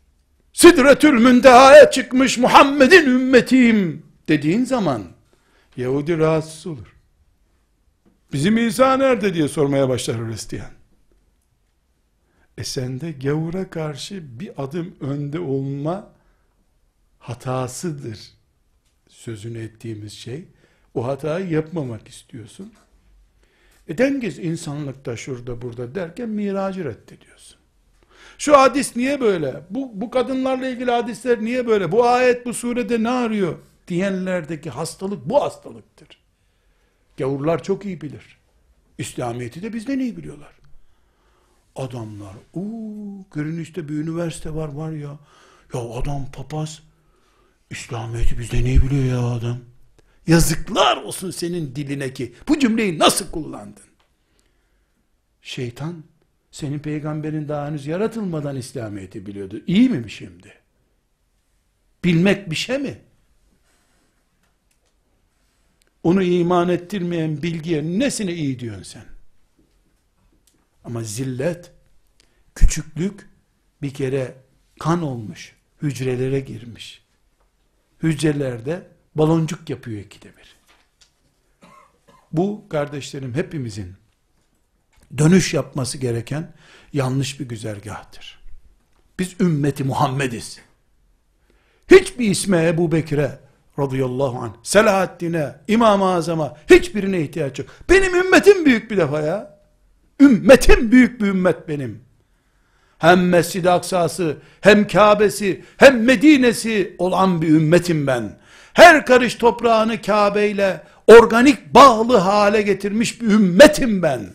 Sidretül müntehaya çıkmış Muhammed'in ümmetiyim dediğin zaman Yahudi rahatsız olur. Bizim İsa nerede diye sormaya başlar Hristiyan. E gavura karşı bir adım önde olma hatasıdır sözünü ettiğimiz şey. O hatayı yapmamak istiyorsun. E dengiz insanlıkta şurada burada derken miracı reddediyorsun. Şu hadis niye böyle? Bu, bu kadınlarla ilgili hadisler niye böyle? Bu ayet bu surede ne arıyor? Diyenlerdeki hastalık bu hastalıktır. Gavurlar çok iyi bilir. İslamiyet'i de bizden iyi biliyorlar adamlar. Uuu görünüşte bir üniversite var var ya. Ya adam papaz. İslamiyet'i bizde ne biliyor ya adam? Yazıklar olsun senin diline ki. Bu cümleyi nasıl kullandın? Şeytan senin peygamberin daha henüz yaratılmadan İslamiyet'i biliyordu. İyi mi şimdi? Bilmek bir şey mi? Onu iman ettirmeyen bilgiye nesine iyi diyorsun sen? Ama zillet, küçüklük bir kere kan olmuş, hücrelere girmiş. Hücrelerde baloncuk yapıyor ikide bir. Bu kardeşlerim hepimizin dönüş yapması gereken yanlış bir güzergahtır. Biz ümmeti Muhammediz. Hiçbir isme Ebu Bekir'e radıyallahu anh, Selahaddin'e, İmam-ı Azam'a hiçbirine ihtiyaç yok. Benim ümmetim büyük bir defa ya. Ümmetim büyük bir ümmet benim. Hem Mescid-i Aksa'sı, hem Kabe'si, hem Medine'si olan bir ümmetim ben. Her karış toprağını Kabe ile organik bağlı hale getirmiş bir ümmetim ben.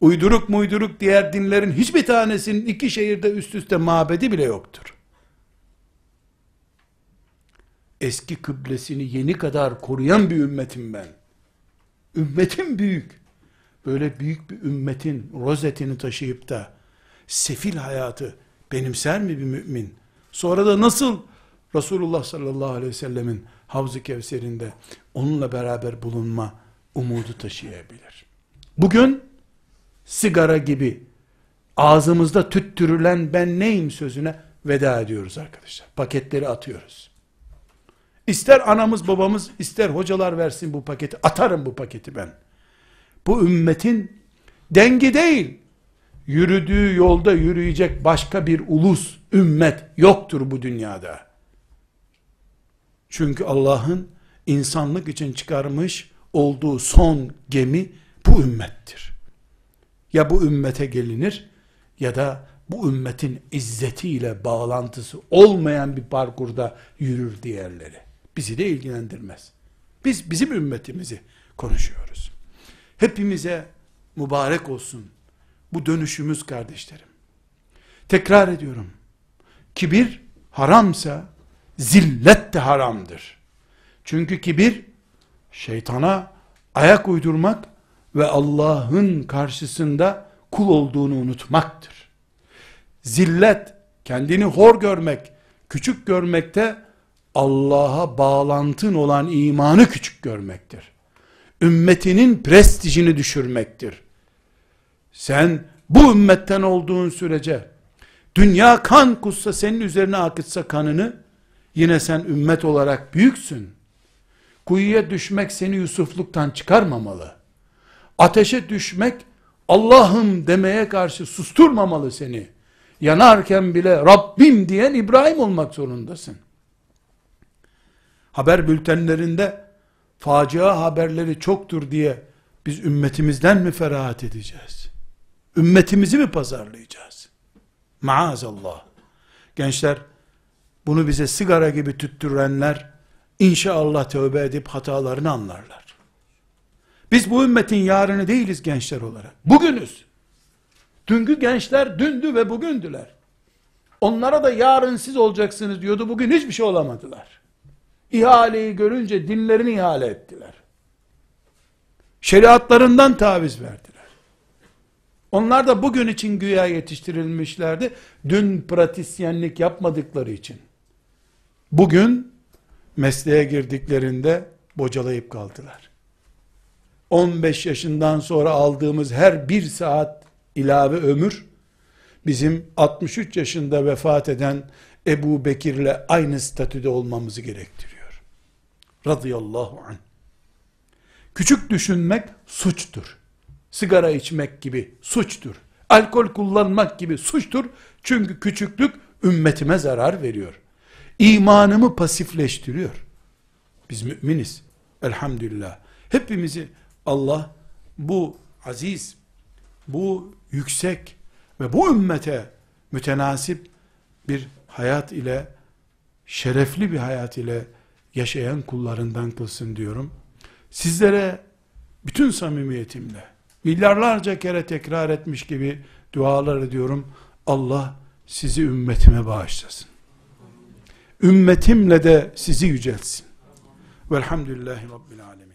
Uyduruk muyduruk diğer dinlerin hiçbir tanesinin iki şehirde üst üste mabedi bile yoktur. Eski kıblesini yeni kadar koruyan bir ümmetim ben. Ümmetim büyük böyle büyük bir ümmetin rozetini taşıyıp da sefil hayatı benimser mi bir mümin? Sonra da nasıl Resulullah sallallahu aleyhi ve sellemin Havz-ı Kevser'inde onunla beraber bulunma umudu taşıyabilir. Bugün sigara gibi ağzımızda tüttürülen ben neyim sözüne veda ediyoruz arkadaşlar. Paketleri atıyoruz. İster anamız babamız ister hocalar versin bu paketi atarım bu paketi ben.'' bu ümmetin dengi değil. Yürüdüğü yolda yürüyecek başka bir ulus, ümmet yoktur bu dünyada. Çünkü Allah'ın insanlık için çıkarmış olduğu son gemi bu ümmettir. Ya bu ümmete gelinir ya da bu ümmetin izzetiyle bağlantısı olmayan bir parkurda yürür diğerleri. Bizi de ilgilendirmez. Biz bizim ümmetimizi konuşuyoruz. Hepimize mübarek olsun. Bu dönüşümüz kardeşlerim. Tekrar ediyorum. Kibir haramsa zillet de haramdır. Çünkü kibir şeytana ayak uydurmak ve Allah'ın karşısında kul olduğunu unutmaktır. Zillet kendini hor görmek, küçük görmekte Allah'a bağlantın olan imanı küçük görmektir ümmetinin prestijini düşürmektir. Sen bu ümmetten olduğun sürece, dünya kan kutsa senin üzerine akıtsa kanını, yine sen ümmet olarak büyüksün. Kuyuya düşmek seni Yusufluktan çıkarmamalı. Ateşe düşmek, Allah'ım demeye karşı susturmamalı seni. Yanarken bile Rabbim diyen İbrahim olmak zorundasın. Haber bültenlerinde, facia haberleri çoktur diye biz ümmetimizden mi ferahat edeceğiz? Ümmetimizi mi pazarlayacağız? Maazallah. Gençler, bunu bize sigara gibi tüttürenler, inşallah tövbe edip hatalarını anlarlar. Biz bu ümmetin yarını değiliz gençler olarak. Bugünüz. Dünkü gençler dündü ve bugündüler. Onlara da yarın siz olacaksınız diyordu. Bugün hiçbir şey olamadılar ihaleyi görünce dinlerini ihale ettiler. Şeriatlarından taviz verdiler. Onlar da bugün için güya yetiştirilmişlerdi. Dün pratisyenlik yapmadıkları için. Bugün mesleğe girdiklerinde bocalayıp kaldılar. 15 yaşından sonra aldığımız her bir saat ilave ömür, bizim 63 yaşında vefat eden Ebu Bekir'le aynı statüde olmamızı gerektiriyor radıyallahu anh. Küçük düşünmek suçtur. Sigara içmek gibi suçtur. Alkol kullanmak gibi suçtur. Çünkü küçüklük ümmetime zarar veriyor. İmanımı pasifleştiriyor. Biz müminiz. Elhamdülillah. Hepimizi Allah bu aziz, bu yüksek ve bu ümmete mütenasip bir hayat ile, şerefli bir hayat ile yaşayan kullarından kılsın diyorum. Sizlere bütün samimiyetimle milyarlarca kere tekrar etmiş gibi dualar ediyorum. Allah sizi ümmetime bağışlasın. Ümmetimle de sizi yüceltsin. Velhamdülillahi Rabbil Alemin.